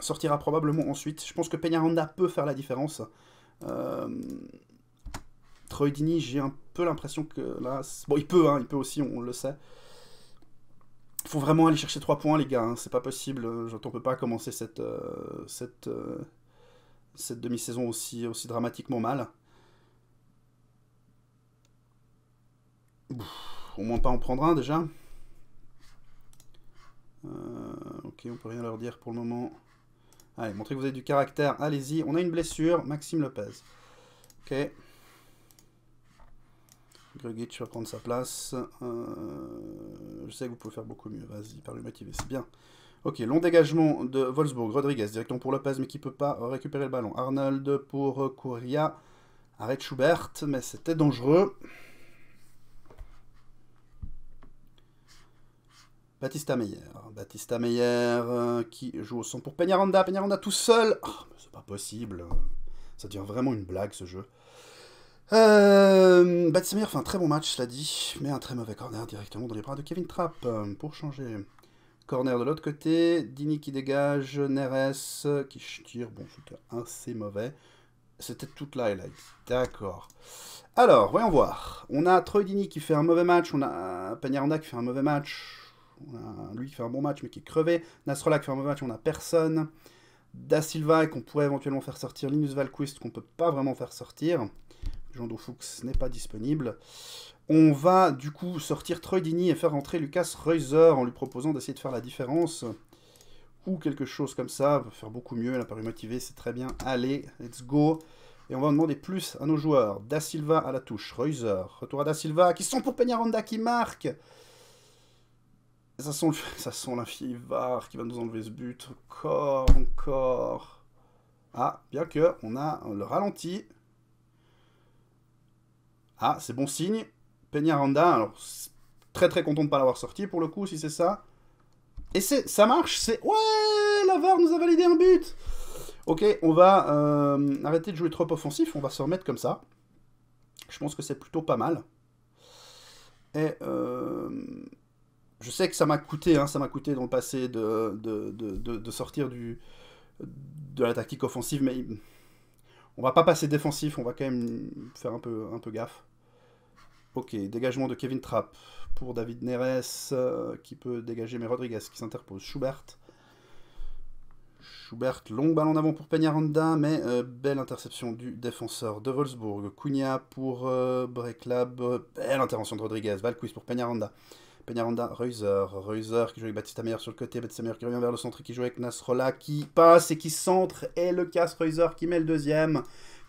sortira probablement ensuite. Je pense que Peñaranda peut faire la différence. Troydini, j'ai un peu l'impression que là... Bon, il peut, hein, il peut aussi, on, le sait. Il faut vraiment aller chercher 3 points, les gars. Hein, c'est pas possible. On euh, on peut pas commencer cette, euh, euh, cette, demi-saison aussi, aussi dramatiquement mal. au moins pas en prendre un, déjà. ok, on peut rien leur dire pour le moment. Allez, montrez que vous avez du caractère. Allez-y. On a une blessure. Maxime Lopez. Ok. Grugic va prendre sa place. Euh, je sais que vous pouvez faire beaucoup mieux. Vas-y, par le motivé, c'est bien. Ok, long dégagement de Wolfsburg. Rodriguez, directement pour Lopez, mais qui peut pas récupérer le ballon. Arnold pour courria Arrête Schubert, mais c'était dangereux. Baptista Meyer. Baptista Meyer euh, qui joue au son pour Peñaranda. Peñaranda tout seul. Oh, c'est pas possible. Ça devient vraiment une blague ce jeu. Euh, fait un très bon match, cela dit, mais un très mauvais corner directement dans les bras de Kevin Trapp euh, pour changer. Corner de l'autre côté, Dini qui dégage, Neres qui tire, bon, c'est assez mauvais. C'était toute la highlight, d'accord. Alors, voyons voir. On a Troy Dini qui fait un mauvais match, on a Pagnaranda qui fait un mauvais match, lui qui fait un bon match mais qui est crevé, Nasrallah qui fait un mauvais match, on a personne. Da Silva qu'on pourrait éventuellement faire sortir, Linus Valquist qu'on peut pas vraiment faire sortir. Jean Fuchs n'est pas disponible. On va du coup sortir Troy et faire rentrer Lucas Reuser en lui proposant d'essayer de faire la différence. Ou quelque chose comme ça, faire beaucoup mieux. a paru motivée, c'est très bien. Allez, let's go. Et on va demander plus à nos joueurs. Da Silva à la touche, Reuser. Retour à Da Silva, qui sont pour Peñaranda, qui marque. Ça sent, ça sent la fille VAR qui va nous enlever ce but. Encore, encore. Ah, bien que on a le ralenti. Ah, c'est bon signe. Peñaranda, alors très très content de ne pas l'avoir sorti pour le coup, si c'est ça. Et c'est, ça marche, c'est... Ouais, la VAR nous a validé un but Ok, on va euh, arrêter de jouer trop offensif, on va se remettre comme ça. Je pense que c'est plutôt pas mal. Et euh, je sais que ça m'a coûté, hein, ça m'a coûté dans le passé de, de, de, sortir du, de la tactique offensive, mais on va pas passer défensif, on va quand même faire un peu, un peu gaffe. Ok, dégagement de Kevin Trapp pour David Neres, euh, qui peut dégager mais Rodriguez qui s'interpose. Schubert. Schubert, long ballon en avant pour Peñaranda, mais euh, belle interception du défenseur de Wolfsburg. Cunha pour euh, Breklab, belle intervention de Rodriguez. Valquiz pour Peñaranda. Peñaranda, Reuser. Reuser qui joue avec Baptiste Meyer sur le côté. Baptiste Meyer qui revient vers le centre et qui joue avec Nasrola qui passe et qui centre. Et le casse Reuser qui met le deuxième.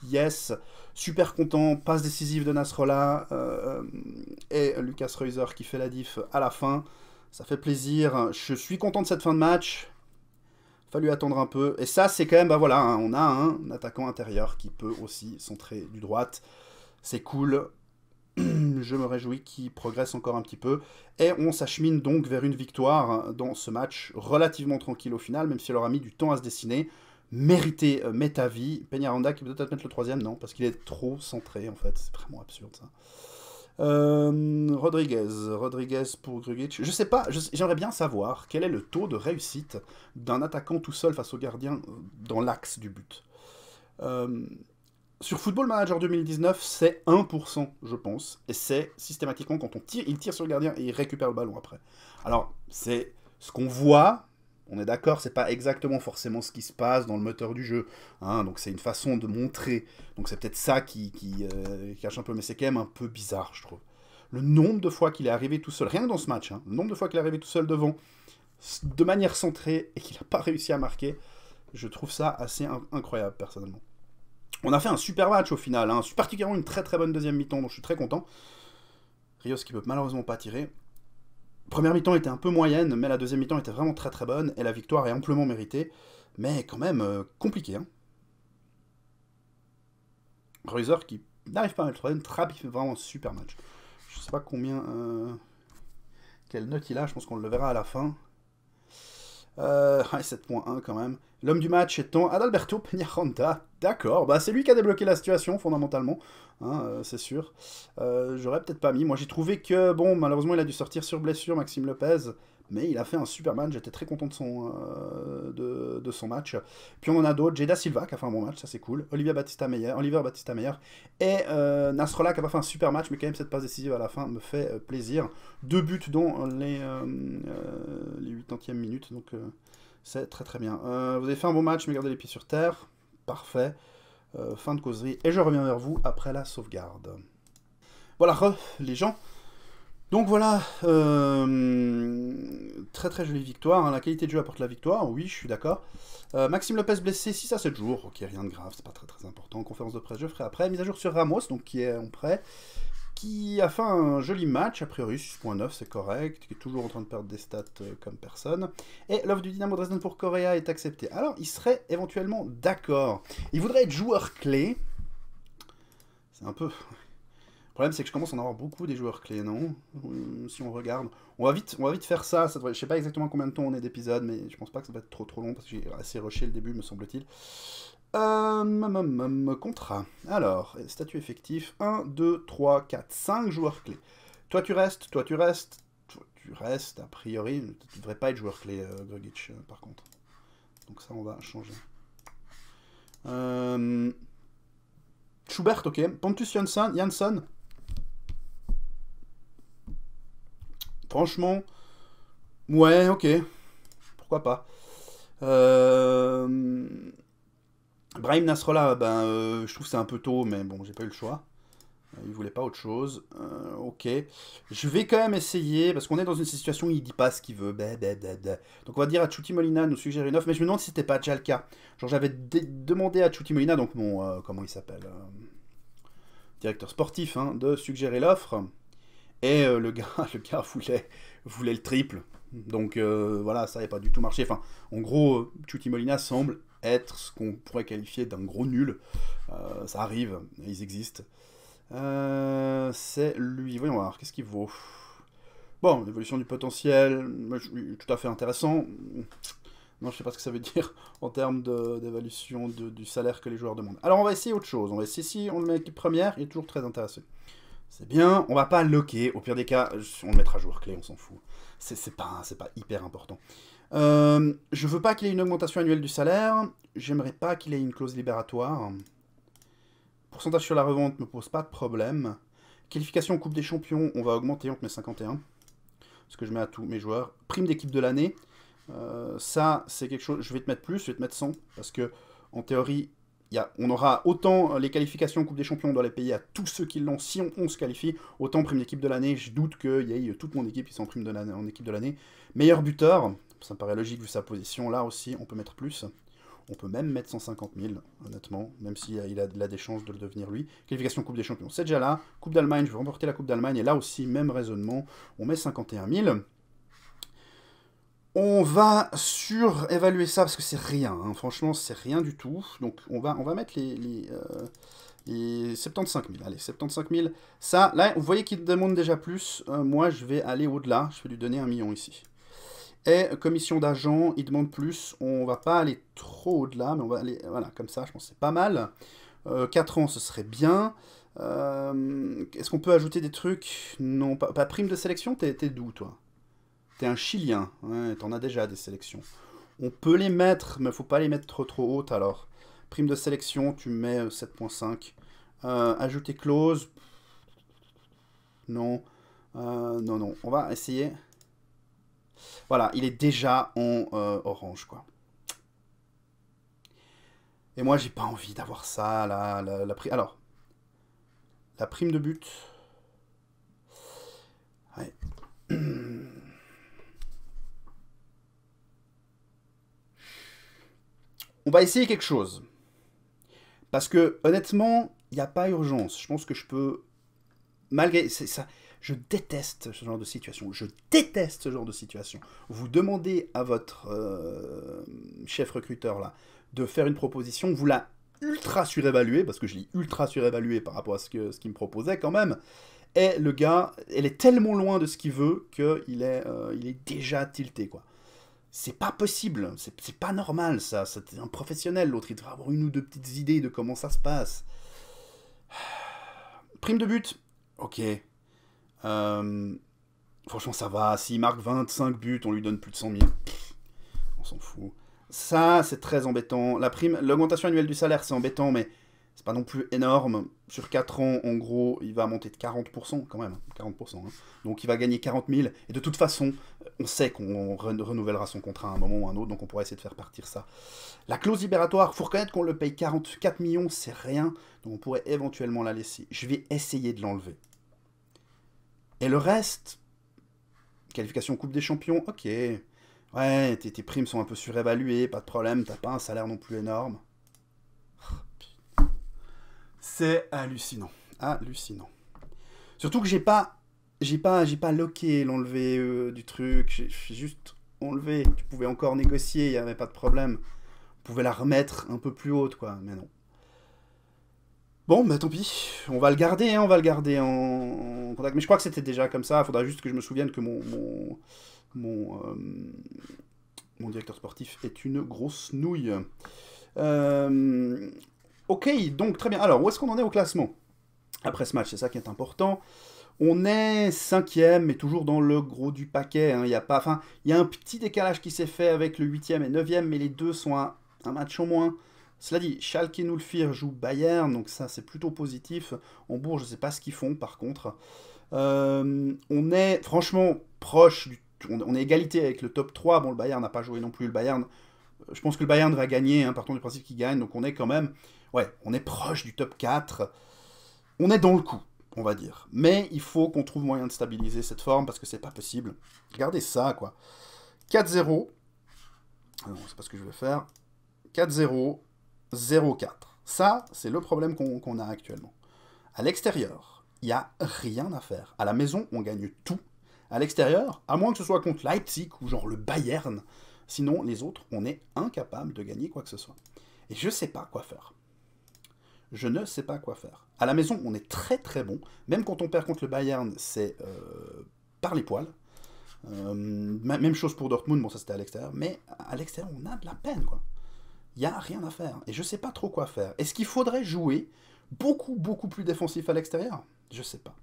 Yes. Super content. Passe décisive de Nasrola euh, et Lucas Reuser qui fait la diff à la fin. Ça fait plaisir. Je suis content de cette fin de match. Fallu attendre un peu. Et ça, c'est quand même, bah voilà, hein, on a un attaquant intérieur qui peut aussi centrer du droite. C'est cool. Je me réjouis qu'il progresse encore un petit peu. Et on s'achemine donc vers une victoire dans ce match relativement tranquille au final, même si elle aura mis du temps à se dessiner mérité euh, Mets Peñaranda qui peut peut-être mettre le troisième, non, parce qu'il est trop centré en fait. C'est vraiment absurde ça. Euh, Rodriguez, Rodriguez pour Grugic. Je sais pas, j'aimerais bien savoir quel est le taux de réussite d'un attaquant tout seul face au gardien euh, dans l'axe du but. Euh, sur Football Manager 2019, c'est 1%, je pense. Et c'est systématiquement quand on tire, il tire sur le gardien et il récupère le ballon après. Alors, c'est ce qu'on voit, on est d'accord, c'est pas exactement forcément ce qui se passe dans le moteur du jeu. Hein, donc c'est une façon de montrer. Donc c'est peut-être ça euh, qui, cache un peu, mais c'est quand même un peu bizarre, je trouve. Le nombre de fois qu'il est arrivé tout seul, rien que dans ce match, hein, le nombre de fois qu'il est arrivé tout seul devant, de manière centrée, et qu'il n'a pas réussi à marquer, je trouve ça assez incroyable, personnellement. On a fait un super match au final, hein, particulièrement une très très bonne deuxième mi-temps, donc je suis très content. Rios qui peut malheureusement pas tirer, première mi-temps était un peu moyenne, mais la deuxième mi-temps était vraiment très très bonne et la victoire est amplement méritée, mais quand même euh, compliquée compliqué. Hein. qui n'arrive pas à mettre le troisième, il fait vraiment un super match. Je sais pas combien. Euh, quelle note il a, je pense qu'on le verra à la fin. Euh, 7.1 quand même. L'homme du match étant Adalberto Ronda, D'accord, bah c'est lui qui a débloqué la situation fondamentalement, hein, euh, c'est sûr. Euh, j'aurais peut-être pas mis. Moi j'ai trouvé que, bon, malheureusement il a dû sortir sur blessure, Maxime Lopez mais il a fait un super match, j'étais très content de son, euh, de, son match. Puis on en a d'autres, Jeda Silva qui a fait un bon match, ça c'est cool, Olivia Batista Meyer, Oliver Batista Meyer, et euh, qui a pas fait un super match, mais quand même cette passe décisive à la fin me fait euh, plaisir. Deux buts dans euh, les, les 80e minutes, donc c'est très très bien. vous avez fait un bon match, mais gardez les pieds sur terre, parfait. fin de causerie, et je reviens vers vous après la sauvegarde. Voilà, les gens, donc voilà, euh, très très jolie victoire. Hein. La qualité de jeu apporte la victoire, oui, je suis d'accord. Euh, Maxime Lopez blessé 6 à 7 jours. Ok, rien de grave, c'est pas très très important. Conférence de presse, je ferai après. Mise à jour sur Ramos, donc qui est en prêt, qui a fait un joli match, a priori 6.9, c'est correct, qui est toujours en train de perdre des stats euh, comme personne. Et l'offre du Dynamo Dresden pour Correa est acceptée. Alors, il serait éventuellement d'accord. Il voudrait être joueur clé. C'est un peu, problème, c'est que je commence à en avoir beaucoup des joueurs clés, non hum, Si on regarde. On va vite, on vite faire ça. ça ne Je sais pas exactement combien de temps on est d'épisode, mais je pense pas que ça va être trop trop long parce que j'ai assez rushé le début, me semble-t-il. Euh, contrat. Alors, statut effectif 1, 2, 3, 4, 5 joueurs clés. Toi tu restes, toi tu restes, toi tu restes. A priori, tu devrais pas être joueur clé, euh, euh par contre. Donc ça, on va changer. Schubert, ok. Pontus Jansson, Franchement, ouais, ok. Pourquoi pas. Euh, Brahim Nasrallah, ben, euh, je trouve c'est un peu tôt, mais bon, j'ai pas eu le choix. Euh, il voulait pas autre chose. ok. Je vais quand même essayer, parce qu'on est dans une situation où il dit pas ce qu'il veut. Bah, bah, bah, donc on va dire à Chuti Molina de nous suggérer une offre, mais je me demande si c'était pas déjà Genre j'avais demandé à Chuti Molina, donc mon... comment il s'appelle Directeur sportif, hein, de suggérer l'offre. Et euh, le gars, le gars voulait, le triple. Donc euh, voilà, ça n'avait pas du tout marché. Enfin, en gros, Chuti euh, Molina semble être ce qu'on pourrait qualifier d'un gros nul. ça arrive, ils existent. c'est lui, voyons voir, qu'est-ce qu'il vaut Bon, l'évolution du potentiel, tout à fait intéressant. Non, je sais pas ce que ça veut dire en termes d'évaluation du salaire que les joueurs demandent. Alors, on va essayer autre chose. On va essayer si on le met à première, il est toujours très intéressant. C'est bien, on va pas loquer. Au pire des cas, on le mettra à jour clé, on s'en fout. C'est pas, pas hyper important. Euh, je veux pas qu'il ait une augmentation annuelle du salaire. J'aimerais pas qu'il ait une clause libératoire. Pourcentage sur la revente me pose pas de problème. Qualification Coupe des Champions, on va augmenter, on te met 51. Ce que je mets à tous mes joueurs. Prime d'équipe de l'année. Euh, ça, c'est quelque chose... Je vais te mettre plus, je vais te mettre 100. Parce que, en théorie, on aura autant euh, les qualifications Coupe des Champions, on doit les payer à tous ceux qui l'ont. Si on, se qualifie, autant prime d'équipe de l'année, je doute qu'il y ait euh, toute mon équipe qui s'en prime de en équipe de l'année. Meilleur buteur, ça me paraît logique vu sa position. Là aussi, on peut mettre plus. On peut même mettre 150 000, honnêtement, même s'il si a, il a, des chances de le devenir lui. Qualification Coupe des Champions, c'est déjà là. Coupe d'Allemagne, je vais remporter la Coupe d'Allemagne. Et là aussi, même raisonnement, on met 51 000. On va surévaluer ça parce que c'est rien. Hein. Franchement, c'est rien du tout. Donc, on va, on va mettre les, 75 000. Euh, Allez, 75 000. Ça, là, vous voyez qu'il demande déjà plus. Euh, moi, je vais aller au-delà. Je vais lui donner un million ici. Et commission d'agent, il demande plus. On va pas aller trop au-delà, mais on va aller... Voilà, comme ça, je pense que c'est pas mal. 4 euh, ans, ce serait bien. Est-ce qu'on peut ajouter des trucs Non, pas, prime de sélection T'es doux toi T'es un Chilien. tu t'en as déjà des sélections. On peut les mettre, mais faut pas les mettre trop hautes alors. Prime de sélection, tu mets 7.5. Euh, euh, ajouter clause. Non. Euh, non, non. On va essayer. Voilà, il est déjà en euh, orange, quoi. Et moi, j'ai pas envie d'avoir ça, la, la, Alors, la prime de but. Ouais. On va essayer quelque chose. Parce que, honnêtement, il n'y a pas urgence. Je pense que je peux... Malgré... ça, je déteste ce genre de situation. Je déteste ce genre de situation. Vous demandez à votre euh, chef recruteur là de faire une proposition, vous la ultra surévaluer, parce que je l'ai ultra surévalué par rapport à ce qu'il ce qui me proposait quand même. Et le gars, elle est tellement loin de ce qu'il veut qu'il est, euh, il est déjà tilté quoi c'est pas possible, c'est pas normal ça, c'est un professionnel l'autre, il devrait avoir une ou deux petites idées de comment ça se passe. Prime de but, ok. Euh, franchement ça va, s'il marque 25 buts, on lui donne plus de 100 000. on s'en fout. Ça, c'est très embêtant. La prime, l'augmentation annuelle du salaire, c'est embêtant, mais c'est pas non plus énorme. Sur 4 ans, en gros, il va monter de 40% quand même. 40%. Hein, hein. Donc il va gagner 40 000. Et de toute façon, on sait qu'on renouvellera son contrat à un moment ou à un autre, donc on pourrait essayer de faire partir ça. La clause libératoire, il faut reconnaître qu'on le paye 44 millions, c'est rien. Donc on pourrait éventuellement la laisser. Je vais essayer de l'enlever. Et le reste, qualification Coupe des Champions, ok. Ouais, tes, tes primes sont un peu surévaluées, pas de problème, t'as pas un salaire non plus énorme. C'est hallucinant. Hallucinant. Surtout que j'ai pas. J'ai pas, j'ai pas loqué l'enlever euh, du truc. J'ai juste enlevé. Tu pouvais encore négocier, il n'y avait pas de problème. On pouvait la remettre un peu plus haute, quoi, mais non. Bon, bah tant pis, on va le garder, hein, on va le garder en, contact. Mais je crois que c'était déjà comme ça, il faudra juste que je me souvienne que mon, mon, mon euh, directeur sportif est une grosse nouille. Euh, Ok, donc très bien. Alors, où est-ce qu'on en est au classement après ce match C'est ça qui est important. On est cinquième, mais toujours dans le gros du paquet. Hein. Il y a y a un petit décalage qui s'est fait avec le huitième et neuvième, mais les deux sont à un match en moins. Cela dit, Schalke Nulfir joue Bayern, donc ça c'est plutôt positif. Hambourg, je ne sais pas ce qu'ils font par contre. Euh, on est franchement proche, du, on, est égalité avec le top 3. Bon, le Bayern n'a pas joué non plus. Le Bayern, je pense que le Bayern va gagner, hein, partons du principe qu'il gagne, donc on est quand même ouais, on est proche du top 4. On est dans le coup, on va dire. Mais il faut qu'on trouve moyen de stabiliser cette forme parce que c'est pas possible. Regardez ça, quoi. 4-0. Ah non, c'est pas ce que je veux faire. 4-0, 0-4. Ça, c'est le problème qu'on a actuellement. À l'extérieur, il n'y a rien à faire. À la maison, on gagne tout. À l'extérieur, à moins que ce soit contre Leipzig ou genre le Bayern. Sinon, les autres, on est incapable de gagner quoi que ce soit. Et je sais pas quoi faire je ne sais pas quoi faire. À la maison, on est très très bon. Même quand on perd contre le Bayern, c'est euh, par les poils. Euh, même chose pour Dortmund, bon ça c'était à l'extérieur, mais à l'extérieur on a de la peine quoi. Il n'y a rien à faire et je ne sais pas trop quoi faire. Est-ce qu'il faudrait jouer beaucoup beaucoup plus défensif à l'extérieur Je ne sais pas.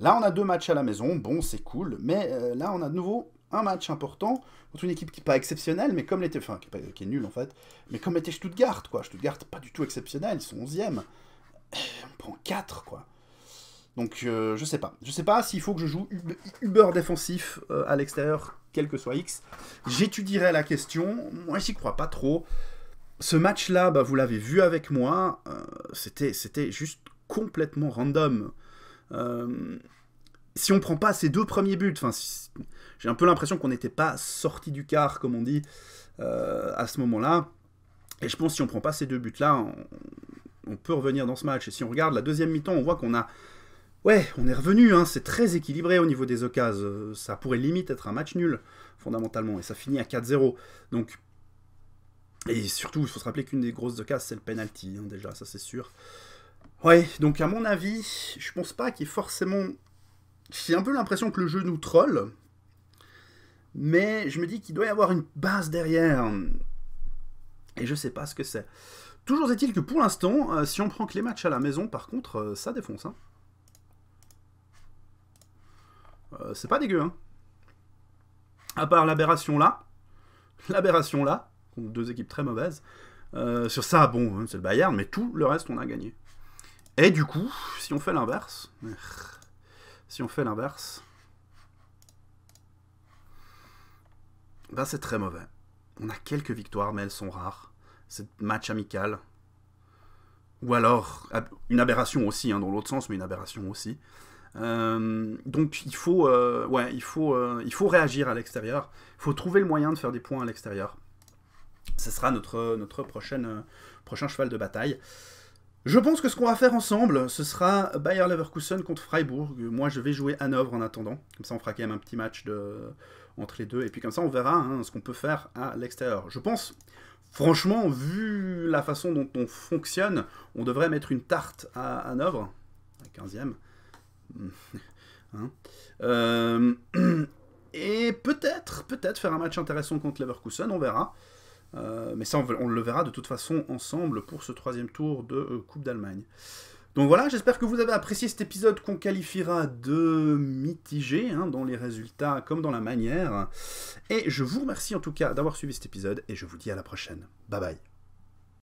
Là on a deux matchs à la maison, bon c'est cool, mais euh, là on a de nouveau un match important contre une équipe qui n'est pas exceptionnelle, mais comme l'était, qui est, nulle en fait, mais comme l'était Stuttgart, quoi. Stuttgart, pas du tout exceptionnel, ils sont 11e. On prend 4, quoi. Donc, euh, je sais pas. Je sais pas s'il faut que je joue uber, défensif euh, à l'extérieur, quel que soit X. J'étudierai la question. Moi, j'y crois pas trop. Ce match-là, bah, vous l'avez vu avec moi, euh, c'était c'était juste complètement random si on prend pas ces deux premiers buts, enfin, j'ai un peu l'impression qu'on n'était pas sorti du quart, comme on dit, euh, à ce moment-là. Et je pense que si on prend pas ces deux buts-là, on, peut revenir dans ce match. Et si on regarde la deuxième mi-temps, on voit qu'on a. Ouais, on est revenu, hein. c'est très équilibré au niveau des occasions. Ça pourrait limite être un match nul, fondamentalement. Et ça finit à 4-0. Donc. Et surtout, il faut se rappeler qu'une des grosses occasions, c'est le penalty, hein, déjà, ça c'est sûr. Ouais, donc à mon avis, je pense pas qu'il y ait forcément j'ai un peu l'impression que le jeu nous troll, mais je me dis qu'il doit y avoir une base derrière. Et je sais pas ce que c'est. Toujours est-il que pour l'instant, euh, si on prend que les matchs à la maison, par contre, euh, ça défonce. Hein. Euh, c'est pas dégueu. Hein. À part l'aberration là, l'aberration là, deux équipes très mauvaises. sur ça, bon, hein, c'est le Bayern, mais tout le reste, on a gagné. Et du coup, si on fait l'inverse... Si on fait l'inverse, ben c'est très mauvais. On a quelques victoires, mais elles sont rares. C'est match amical. Ou alors, une aberration aussi, hein, dans l'autre sens, mais une aberration aussi. Euh, donc il faut, euh, ouais, il, faut, euh, il faut réagir à l'extérieur. Il faut trouver le moyen de faire des points à l'extérieur. Ce sera notre, notre prochaine, prochain cheval de bataille. Je pense que ce qu'on va faire ensemble, ce sera Bayer Leverkusen contre Freiburg. Moi, je vais jouer Hanovre en attendant. Comme ça, on fera quand même un petit match entre les deux. Et puis comme ça, on verra hein, ce qu'on peut faire à l'extérieur. Je pense, franchement, vu la façon dont on fonctionne, on devrait mettre une tarte à Hanovre. La 15e. Hein. Euh, et peut-être, peut-être faire un match intéressant contre Leverkusen, on verra. Euh, mais ça, on, le verra de toute façon ensemble pour ce troisième tour de euh, Coupe d'Allemagne. Donc voilà, j'espère que vous avez apprécié cet épisode qu'on qualifiera de mitigé, hein, dans les résultats comme dans la manière. Et je vous remercie en tout cas d'avoir suivi cet épisode, et je vous dis à la prochaine. Bye bye.